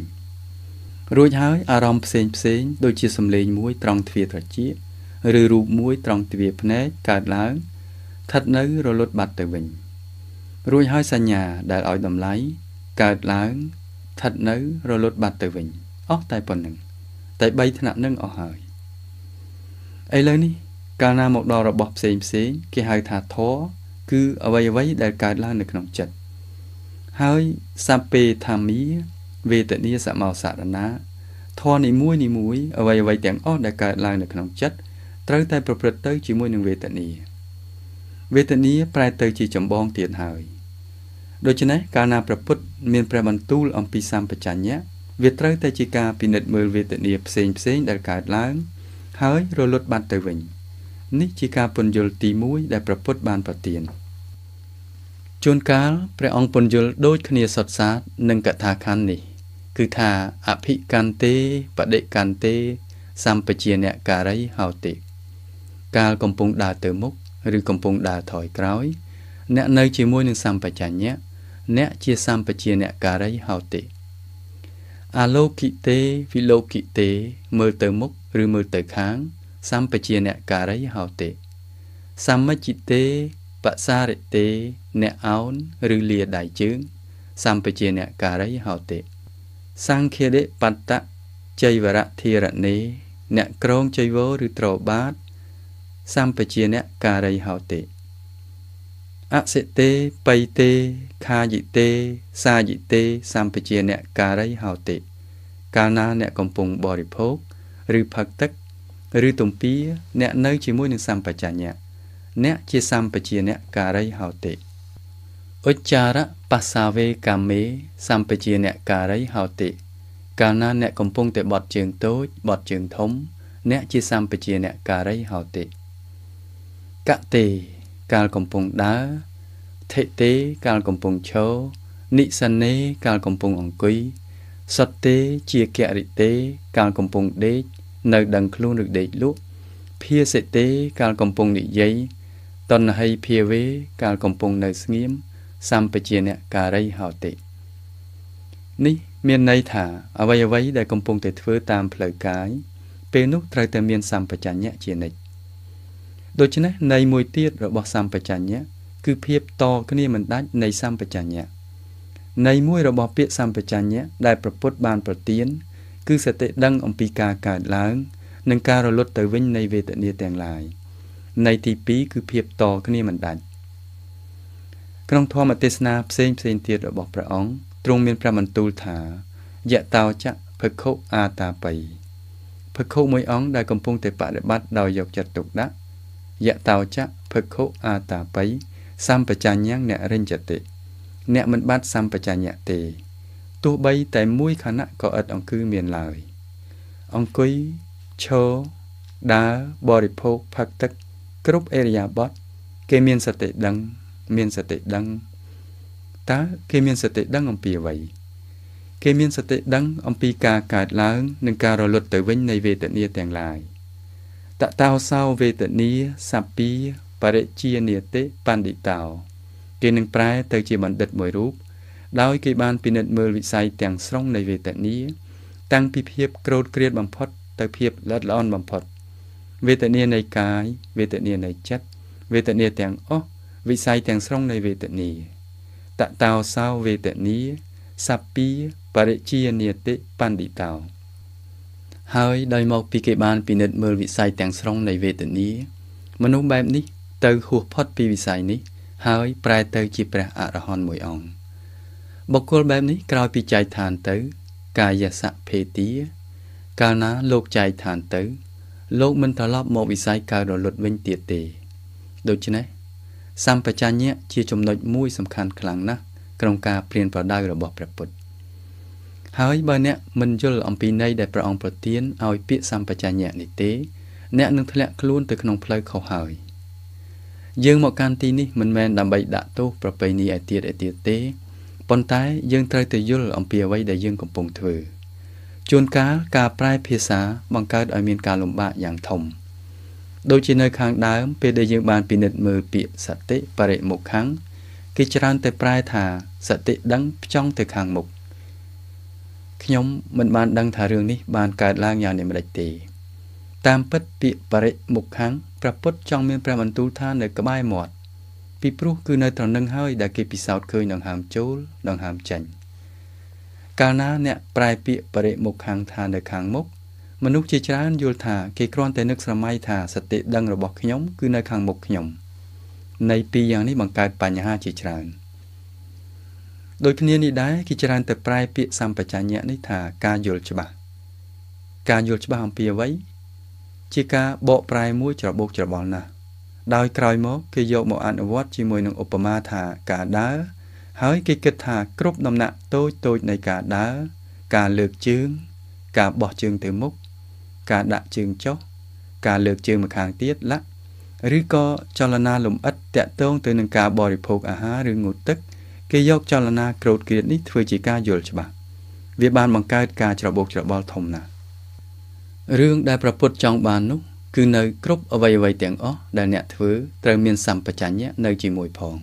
Speaker 1: រួចហើយអារម្មណ៍ផ្សេងផ្សេងដូចជាសម្លេងមួយត្រង់ទ្វាត្រចៀកឬរូបមួយត្រង់ទ្វារភ្នែកកើតឡើងស្ថិតនៅរលត់បាត់ទៅវិញ រួចហើយសញ្ញាដែលឲ្យតម្លៃ កើតឡើងស្ថិតនៅរលត់បាត់ទៅវិញអស់តែប៉ុណ្្នឹងតែ3ថ្នាក់នឹងអស់ហើយឥឡូវនេះកាលណាមកដល់របស់ផ្សេងផ្សេងគេហៅថាធរគឺអ្វីអ្វីដែលកើតឡើងនៅក្នុងចិត្តហើយសពេថាមីវេទនាសមោសរណាធរនីមួយនីមួយអ្វីអ្វីទាំងអស់ដែលកើតឡើងនៅក្នុងចិត្តត្រូវតែ ប្រព្រឹត្តទៅជាមួយនឹងវេទនាវេទនាប្រែទៅជាចម្បងទៀតហើយ ដូច្នេះកាលណាប្រពុតមានព្រះបន្ទូលអំពីសម្បជញ្ញៈវាត្រូវតែជាការពិនិត្យមើលវេទនាផ្សេងផ្សេងដែលកើតឡើងហើយរលត់បាត់ទៅវិញ។នេះជាការពន្យល់ទី1ដែលប្រពុតបានប្រទានជួនកាលព្រះអង្គពន្យល់ដូចគ្នាសតសាតនឹងកថាខណ្ឌនេះគឺថាអភិកន្ទេបដិកន្ទេសម្បជាអ្នកការីហោតិកាលកំពុងដើរទៅមុខឬកំពុងដើរថយក្រោយ អ្នកនៅ ជាមួយនឹងសម្បជញ្ញៈអ្នកជាសម្បជាអ្នកការីហោតិអាលោកិទេវិលោកិទេមើលទៅមុខឬមើលទៅខាងសម្បជាអ្នកការីហោទេសម្មិចិទេបសារិទេអ្នកអោនឬលាដៃជើងសម្បជាអ្នកការីហោទេសង្ឃេរិបត្តចៃវរៈធារណេអ្នកក្រងចៃវោឬត្របាតសម្បជាអ្នកការីហោទេអសិទេបៃទេខាយិទេសាយិទេសម្បជាអ្នកការីហោទេកាលណាអ្នកកំពុងបរិភោគឬផឹកទឹកឬទំពាអ្នកនៅជាមួយនឹងសម្បជញ្ញៈអ្នកជាសម្បជាអ្នកការីហោតិឧច្ចារបាសាវេកាមេ សម្បជាអ្នកការីហោតិកាលណាអ្នកកំពុងតែបត់ជើងតូច បត់ជើងធំ អ្នកជាសម្បជាអ្នកការីហោតិកតេកាលកំពុងដើរថិតេកាលកំពុងឈរនិសនេកាលកំពុងអង្គុយសតេជាគរិតេកាលកំពុងដេកនៅដឹងខ្លួនឬដេកលក់ភាសិតេកាលកំពុងនិយាយតណ្ហៃភាវេកាលកំពុងនៅស្ងៀមសម្បជាអ្នកការីហោតិនេះមានន័យថាអ្វីអ្វីដែលកំពុងតែធ្វើតាមផ្លូវកាយពេលនោះត្រូវតែមានសម្បជញ្ញៈជានិច្ចដូច្នេះន័យមួយទៀតរបស់សម្បជញ្ញៈគឺភាពតគ្នាមិនដាច់នៃសម្បជញ្ញៈន័យមួយរបស់ពាក្យសម្បជញ្ញៈដែលប្រពុតបានប្រទៀនគឺគឺសតិដឹងអំពីការកើតឡើង និងការរលត់ទៅវិញនៃវេទនាទាំងឡាយនៃទី2គឺភាពតគ្នាមិនដាច់ក្នុងធម្មទេសនាផ្សេងផ្សេងទៀតរបស់ព្រះអង្គទ្រង់មានប្របន្ទូលថាយៈតោចៈភខុអាតាបៃភខុមួយអង្គដែលកំពុងតែបដិបត្តិដោយយកចិត្តទុកដាក់យៈតោចៈភខុអាតាបៃសម្បជញ្ញៈអ្នករិញ្ញតិអ្នកមិនបាត់សម្បជញ្ញៈទេទោះបីតែមួយខណៈក៏ឥតអង្គុយមានឡើយអង្គុយឈរដើរបរិភោគផឹកទឹកគ្រប់អេរិយាបថគេមានសតិដឹង មានសតិដឹងតើគេមានសតិដឹងអំពីអ្វីគេមានសតិដឹងអំពីការកើតឡើងនិងការរលត់ទៅវិញនៃវេទនាទាំងឡាយតតោសោវេទនាសពីបរិជានិតិបណ្ឌិតោ គេនឹងប្រែ ទៅជាបណ្ឌិតមួយរូបដោយគេបានពិនិត្យមើលវិស័យទាំងស្រុងនៃវេទនាតាំងពីភាពក្រោតគ្រាតបំផុត ទៅភាពល្អិតល្អន់បំផុតវេទនានៃកាយវេទនានៃចិត្តវេទនាទាំងអស់វិស័យទាំងស្រុងនៃវេទនាតតោសោវេទនាសពាបរិជានិតិបណ្ឌិតោហើយដោយមកពីគេបាន ពិនិត្យមើលវិស័យទាំងស្រុងនៃវេទនាមនុស្សបែបនេះ ទៅហួសផុតពីវិស័យនេះ ហើយប្រែទៅ ជាព្រះអរហន្តមួយអង្គបុគ្គលបែបនេះក្រោយពីចែកឋានទៅកាយសៈភេទា កាលណាលោកចែកឋានទៅលោកមិនត្រឡប់មកវិស័យកើរលត់វិញទៀតទេដូច្នេះសម្បជញ្ញៈជាចំណុច មួយ សំខាន់ខ្លាំងណាស់ក្នុងការព្រៀនប្រដៅរបស់ព្រះពុទ្ធហើយបើអ្នកមិនយល់អំពីន័យដែលព្រះអង្គប្រទានឲ្យពាក្យសម្បជញ្ញៈនេះទេ អ្នកនឹងធ្លាក់ខ្លួនទៅក្នុងផ្លូវខុសហើយយើងមកកាន់ទីនេះមិនមែនដើម្បីដាក់ទោសប្រពៃណីឯទៀតឯទៀតទេប៉ុន្តែយើងត្រូវតែយល់អំពីអ្វីដែលយើងកំពុងធ្វើជួនកាលការប្រែភាសាបង្កើតឲ្យមានការលំបាកយ៉ាងធំ ដូចជានៅខាងដើមពេលដែលយើងបានពិនិត្យមើលពាក្យសតិបរិមុខខាងគេច្រើនតែប្រែថាសតិដឹងផ្ចង់ទៅខាងមុខខ្ញុំមិនបានដឹងថារឿងនេះបានកើតឡើងយ៉ាងនេះម្តេចទេ តាមពិតពាក្យបរិមុខខាងព្រះពុទ្ធចង់មានព្រះបន្ទូលថានៅ ក្បែរមាត់ពីព្រោះគឺនៅត្រង់នឹងហើយដែលគេពិសោធន៍ឃើញដង្ហើមចូលដង្ហើមចេញកាលណាអ្នកប្រែពាក្យបរិមុខខាងថានៅខាងមុខមនុស្សជាច្រើនយល់ថាគេគ្រាន់តែនឹកស្រមៃថាសតិដឹងរបស់ខ្ញុំគឺនៅខាងមុខខ្ញុំនៃពីរយ៉ាងនេះបង្កើតបញ្ហាជាច្រើនដូចគ្នានេះដែរគេច្រើនតែប្រែពាក្យសម្បជញ្ញៈនេះថាការយល់ច្បាស់ការយល់ច្បាស់អំពីអ្វីជាការបកប្រែមួយច្របូកច្របល់ណាស់ដោយក្រោយមកគេយកមកអនុវត្តជាមួយនឹងឧបមាថាការដើរហើយគេគិតថាគ្រប់ដំណាក់តូចតូចនៃការដើរការលើកជើង ការបោះជើងទៅមុខការដាក់ជើងចុះការលើកជើងម្ខាងទៀតឡាក់ឬក៏ចលនាលំអិតតាក់ទងទៅនឹងការបរិភោគអាហារឬងូតទឹកគេយកចលនាក្រោតគ្រៀតនេះធ្វើជាការយល់ច្បាស់វាបានបង្កើតការច្របូកច្របល់ធំណាស់រឿងដែលប្រពុតចង់បាននោះគឺនៅគ្រប់អ្វីៗទាំងអស់ដែលអ្នកធ្វើត្រូវមានសម្បជញ្ញៈនៅជាមួយផង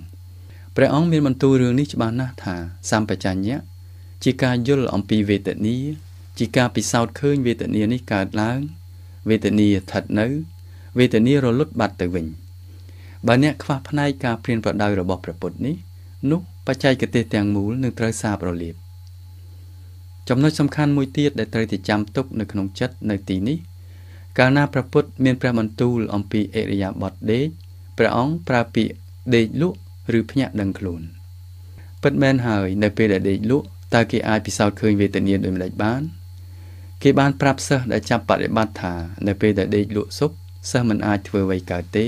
Speaker 1: ព្រះអង្គមានបន្ទូលរឿងនេះច្បាស់ណាស់ថាសម្បជញ្ញៈជាការយល់អំពីវេទនាជាការពិសោធន៍ឃើញវេទនានេះកើតឡើងវេទនាស្ថិតនៅវេទនារលត់បាត់ទៅវិញបើអ្នកខ្វះផ្នែកការព្រៀនប្រដៅរបស់ព្រះពុទ្ធនេះនោះបច្ចេកទេសទាំងមូលនឹងត្រូវសាបរលាបចំណុចសំខាន់មួយទៀតដែលត្រូវតែចាំទុកនៅក្នុងចិត្តនៅទីនេះកាលណាព្រះពុទ្ធមានព្រះបន្ទូលអំពីអិរិយាបថដេកព្រះអង្គប្រើពាក្យដេកលក់ឬភ្ញាក់ដឹងខ្លួនពិតមែនហើយនៅពេលដែលដេកលក់តើគេអាចពិសោធន៍ឃើញវេទនាដោយម្ដេចបាន គេបានប្រាប់សិស្សដែលចាប់បដិបត្តិថានៅពេលដែលដេកលក់សុបសិស្សមិនអាចធ្វើអ្វីកើតទេ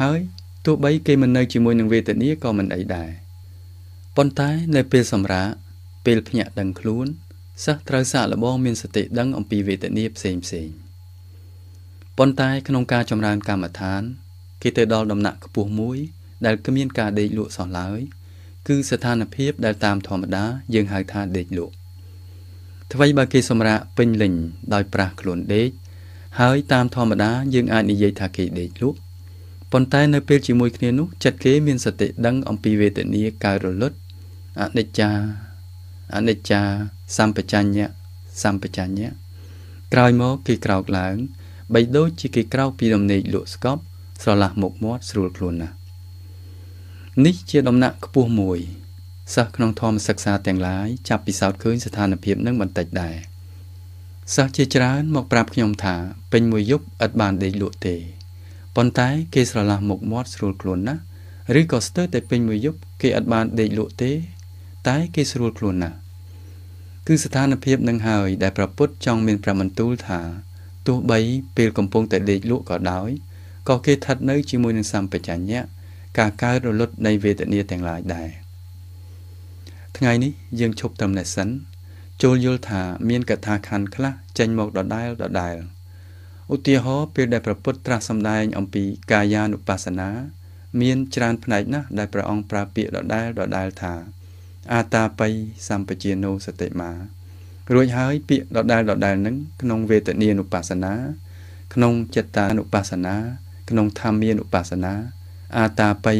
Speaker 1: ហើយទោះបីគេមិននៅជាមួយនឹងវេទនាក៏មិនអីដែរប៉ុន្តែនៅពេលសម្រាកពេលភ្ញាក់ដឹងខ្លួនសិស្សត្រូវសាកល្បងមានសតិដឹងអំពីវេទនាផ្សេងផ្សេង។ប៉ុន្តែក្នុងការចម្រើនកម្មដ្ឋាន គេទៅដល់ដំណាក់ខ្ពស់មួយដែលគ្មានការដេកលក់សោះឡើយគឺស្ថានភាពដែលតាមធម្មតាយើងហៅថាដេកលក់ថ្មីបើគេសម្រាកពេញលេញដោយប្រាស់ខ្លួនដេកហើយតាមធម្មតាយើង អាចនិយាយថាគេដេកលក់ប៉ុន្តែ នៅពេលជាមួយគ្នានោះចិត្តគេ មានសតិដឹងអំពីវេទនាកើតរលត់អនិច្ចាអនិច្ចាសម្បជញ្ញៈសម្បជញ្ញៈក្រោយមកគេក្រោកឡើងបីដូចជាគេក្រោកពីដំណេកលក់ស្កប់ស្រឡះមុខមាត់ស្រួលខ្លួនណាស់នេះជាដំណាក់ខ្ពស់មួយសិស្សក្នុងធម៌សិក្សាទាំងឡាយចាប់ពិសោធន៍ឃើញស្ថានភាពនឹងបន្តិចដែរសិស្សជាច្រើនមកប្រាប់ខ្ញុំថាពេញមួយយប់ឥតបានដេកលក់ទេប៉ុន្តែគេស្រឡះមុខមាត់ស្រួលខ្លួនណាស់ឬក៏ស្ទើរតែពេញមួយយប់គេឥតបានដេកលក់ទេ តែគេស្រួលខ្លួនណាស់គឺស្ថានភាពនឹងហើយដែលប្រពុតចង់មានប្រមន្ទូលថាទោះបីពេលកំពុងតែដេកលក់ក៏ដោយក៏គេស្ថិតនៅជាមួយនឹងសម្បជញ្ញៈការកើតរលត់នៃវេទនាទាំងឡាយដែរថ្ងៃនេះយើងឈប់ត្រឹមនេះសិន ចូលយល់ថាមានកថាខណ្ឌខ្លះចេញមកដដែលដដែលឧទាហរណ៍ពេលដែលព្រះពុទ្ធត្រាស់សម្ដែងអំពីកាយានុបស្សនា មានច្រើនផ្នែកណាស់ដែលព្រះអង្គប្រើពាក្យដដែលដដែលថា អាតាបៃសម្បជាណូសតិមារួចហើយពាក្យដដែលដដែលនឹងក្នុងវេទនានុបស្សនាក្នុងចិត្តតានុបស្សនាក្នុងធម្មានុបស្សនាអាតាបិ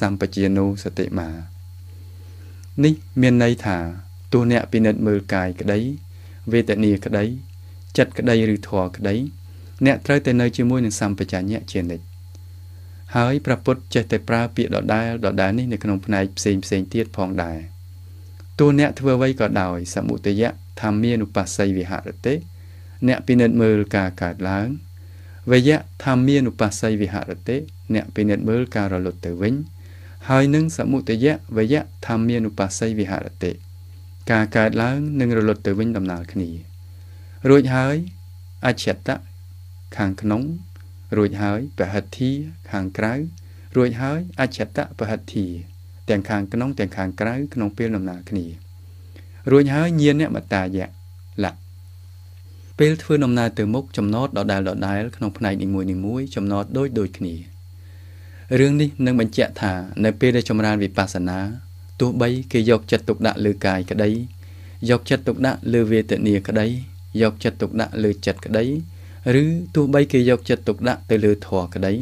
Speaker 1: សម្បជានុសតិមានេះមានន័យថាទោះអ្នកពិនិត្យមើលកាយក្តីវេទនាក្តីចិត្តក្តីឬធម៌ក្តីអ្នកត្រូវតែនៅជាមួយនឹងសម្បជញ្ញៈជានិច្ចហើយព្រះពុទ្ធចេះតែប្រើពាក្យដដែលដដែលនេះនៅក្នុងផ្នែកផ្សេងផ្សេងទៀតផងដែរ។ទោះអ្នកធ្វើអ្វីក៏ដោយសមុទយៈធម្មានុបស្សីវិហរតិអ្នកពិនិត្យមើលការកើតឡើងវយៈធម្មានុបស្សីវិហរតិអ្នកពិនិត្យមើលការរលត់ទៅវិញ ហើយនឹងសមុទយៈវយៈធម្មានុបស្សីវិហរតិការកើតឡើងនិងរលត់ទៅវិញដំណើរគ្នារួចហើយអច្ឆតៈខាងក្នុងរួចហើយបហិទ្ធាខាងក្រៅរួចហើយអច្ឆតៈបហិទ្ធាទាំងខាងក្នុងទាំងខាងក្រៅក្នុងពេលដំណើរគ្នា រួចហើយញាណមតាយៈលៈពេលធ្វើដំណើរទៅមុខចំណត់ដដែលដដែលក្នុងផ្នែកនីមួយនីមួយចំណត់ដូចដូចគ្នារឿងនេះនឹងបញ្ជាក់ថានៅពេលដែលចម្រើនវិបស្សនាទោះបីគេយកចិត្តទុកដាក់លើកាយក្តីយកចិត្តទុកដាក់លើវេទនាក្តីយកចិត្តទុកដាក់លើចិត្តក្តីឬទោះបីគេយកចិត្តទុកដាក់ទៅលើធម៌ក្តី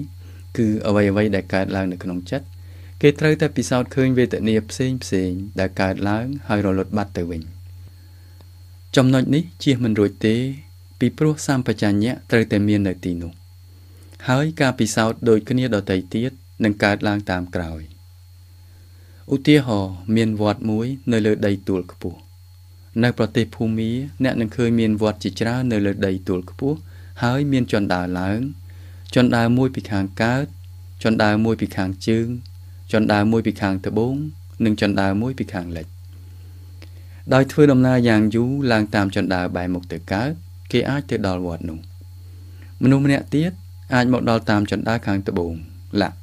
Speaker 1: គឺ អ្វីអ្វីដែលកើតឡើងនៅក្នុងចិត្តគេត្រូវតែពិសោធន៍ឃើញវេទនាផ្សេងផ្សេងដែលកើតឡើង ហើយរលត់បាត់ទៅវិញចំណុចនេះជៀសមិនរួចទេ ពីព្រោះសម្បជញ្ញៈត្រូវតែមាននៅទីនោះ ហើយការពិសោធន៍ដូចគ្នាដតីទៀតនឹងកើតឡើងតាមក្រោយឧទាហរណ៍មានវត្តមួយ នៅលើដីទួលខ្ពស់នៅប្រទេសភូមាអ្នកនឹងឃើញមានវត្តជាច្រើននៅលើដីទួលខ្ពស់ហើយមានជណ្ដើរឡើងជណ្ដើរមួយពីខាងកើតជណ្ដើរមួយពីខាងជើងចន្ទដៅមួយពីខាងត្បូងនិងចន្ទដៅមួយពីខាងលិចដោយធ្វើដំណើរយ៉ាងយូរឡើងតាមចន្ទដៅបែរមុខទៅកើតគេអាចទៅដល់វត្តនោះមនុស្សម្នាក់ទៀតអាចមកដល់តាមចន្ទដៅខាងត្បូងឡាក់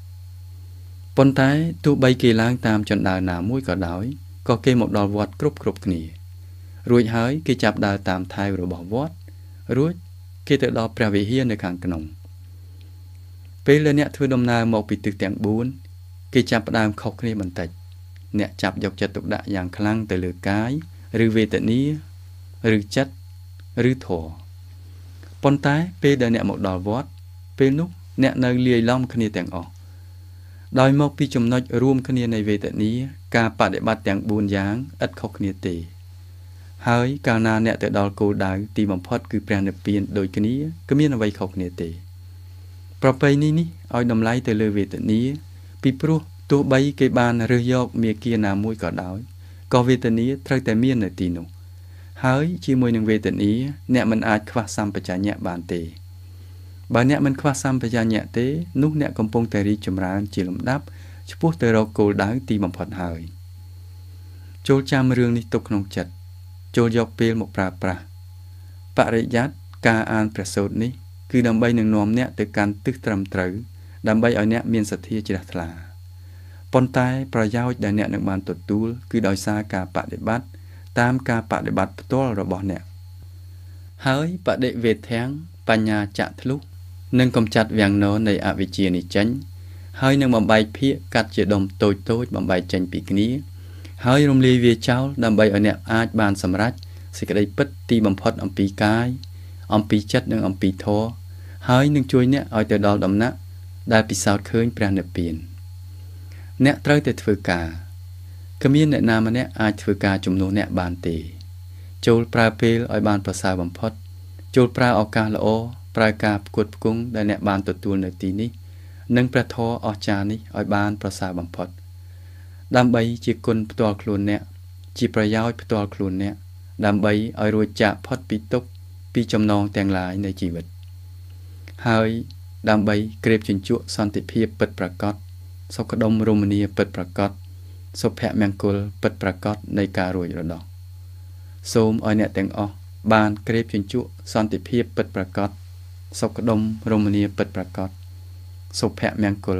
Speaker 1: ប៉ុន្តែទោះបីគេឡើងតាមចន្ទដៅណាមួយក៏ដោយក៏គេមកដល់វត្តគ្រប់គ្រប់គ្នារួចហើយគេចាប់ដើរតាមថែវរបស់វត្តរួចគេទៅដល់ព្រះវិហារនៅខាងក្នុងពេលដែលអ្នកធ្វើដំណើរមកពីទិសទាំងគេចាប់ផ្ដើមខុសគ្នាបន្តិចអ្នកចាប់យកចិត្តទុកដាក់យ៉ាងខ្លាំងទៅលើកាយឬវេទនាឬចិត្តឬធម៌ប៉ុន្តែពេលដែលអ្នកមកដល់វត្តពេលនោះអ្នកនៅលាយឡំគ្នាទាំងអស់ដោយមកពីចំណុចរួមគ្នានៃវេទនាការបដិបត្តិទាំង4យ៉ាងឥតខុសគ្នាទេហើយកាលណាអ្នកទៅដល់គោលដៅទីបំផុតគឺព្រះនិព្វានដូចគ្នាគ្មានអ្វីខុសគ្នាទេ ប្រពៃណីនេះឲ្យតម្លៃទៅលើវេទនាពីព្រោះទោះបីគេបានរើសយកមេគាណាមួយក៏ដោយក៏វេទនាត្រូវតែមាននៅទីនោះ ហើយ ជាមួយនឹងវេទនាអ្នកមិនអាចខ្វះសម្បជញ្ញៈបានទេបើអ្នកមិនខ្វះសម្បជញ្ញៈទេ នោះអ្នកកំពុងតែរីកចម្រើន ជាលំដាប់ឆ្ពោះទៅរកគោលដៅទីបំផុតហើយចូលចាំរឿងនេះទុកក្នុងចិត្តចូលយកពេលមកប្រើប្រាស់បរិយ័តការអានព្រះសូត្រនេះគឺដើម្បីនឹងនាំអ្នកទៅកាន់ទិសត្រឹមត្រូវដើម្បីឲ្យអ្នកមានសទ្ធាជ្រះថ្លាប៉ុន្តែប្រយោជន៍ដែលអ្នកនឹងបានទទួលគឺដោយសារការបដិបត្តិតាម ការបដិបត្តិផ្ទាល់របស់អ្នកហើយបដិវេធាំងបញ្ញាចៈធ្លុះនឹងកំចាត់វាំងណោនៃអវិជ្ជានេះចេញហើយនឹងបំបែកភាកកាត់ជាដុំតូចតូចបំបែកចេញពីគ្នាហើយរំលាយវាចោលដើម្បីឲ្យអ្នកអាចបាន សម្រេចសេចក្តីពិតទីបំផុតអំពីកាយអំពីចិត្តនិងអំពីធម៌ហើយនឹងជួយអ្នកឲ្យទៅដល់ដំណាក់ដែលពិសោធន៍ឃើញព្រះនិព្វានអ្នកត្រូវតែធ្វើការគ្មានអ្នកណាម្នាក់អាចធ្វើការជំនួសអ្នកបានទេ ចូលប្រើពេលឲ្យបាន ប្រសើរបំផុត ចូលប្រើឱកាសល្អប្រើការផ្គត់ផ្គង់ដែលអ្នកបានទទួលនៅទីនេះនិងព្រះធម៌អស្ចារ្យនេះឲ្យបាន ប្រសើរបំផុត ដើម្បីជាគុណផ្ទាល់ខ្លួនអ្នក ជាប្រយោជន៍ផ្ទាល់ខ្លួនអ្នកដើម្បីឲ្យរួចចាកផុតពីទុក្ខពីចំណងទាំងឡាយនៃជីវិតហើយដើម្បីក្រេបជញ្ជក់សន្តិភាពពិតប្រាកដសុខដុមរមនាពិតប្រាកដសុភមង្គលពិតប្រាកដនៃការរួចរដោះសូមឲ្យអ្នកទាំងអស់បានក្រេបជញ្ជក់សន្តិភាពពិតប្រាកដសុខដុមរមនាពិតប្រាកដសុភមង្គល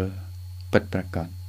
Speaker 1: ពិតប្រាកដ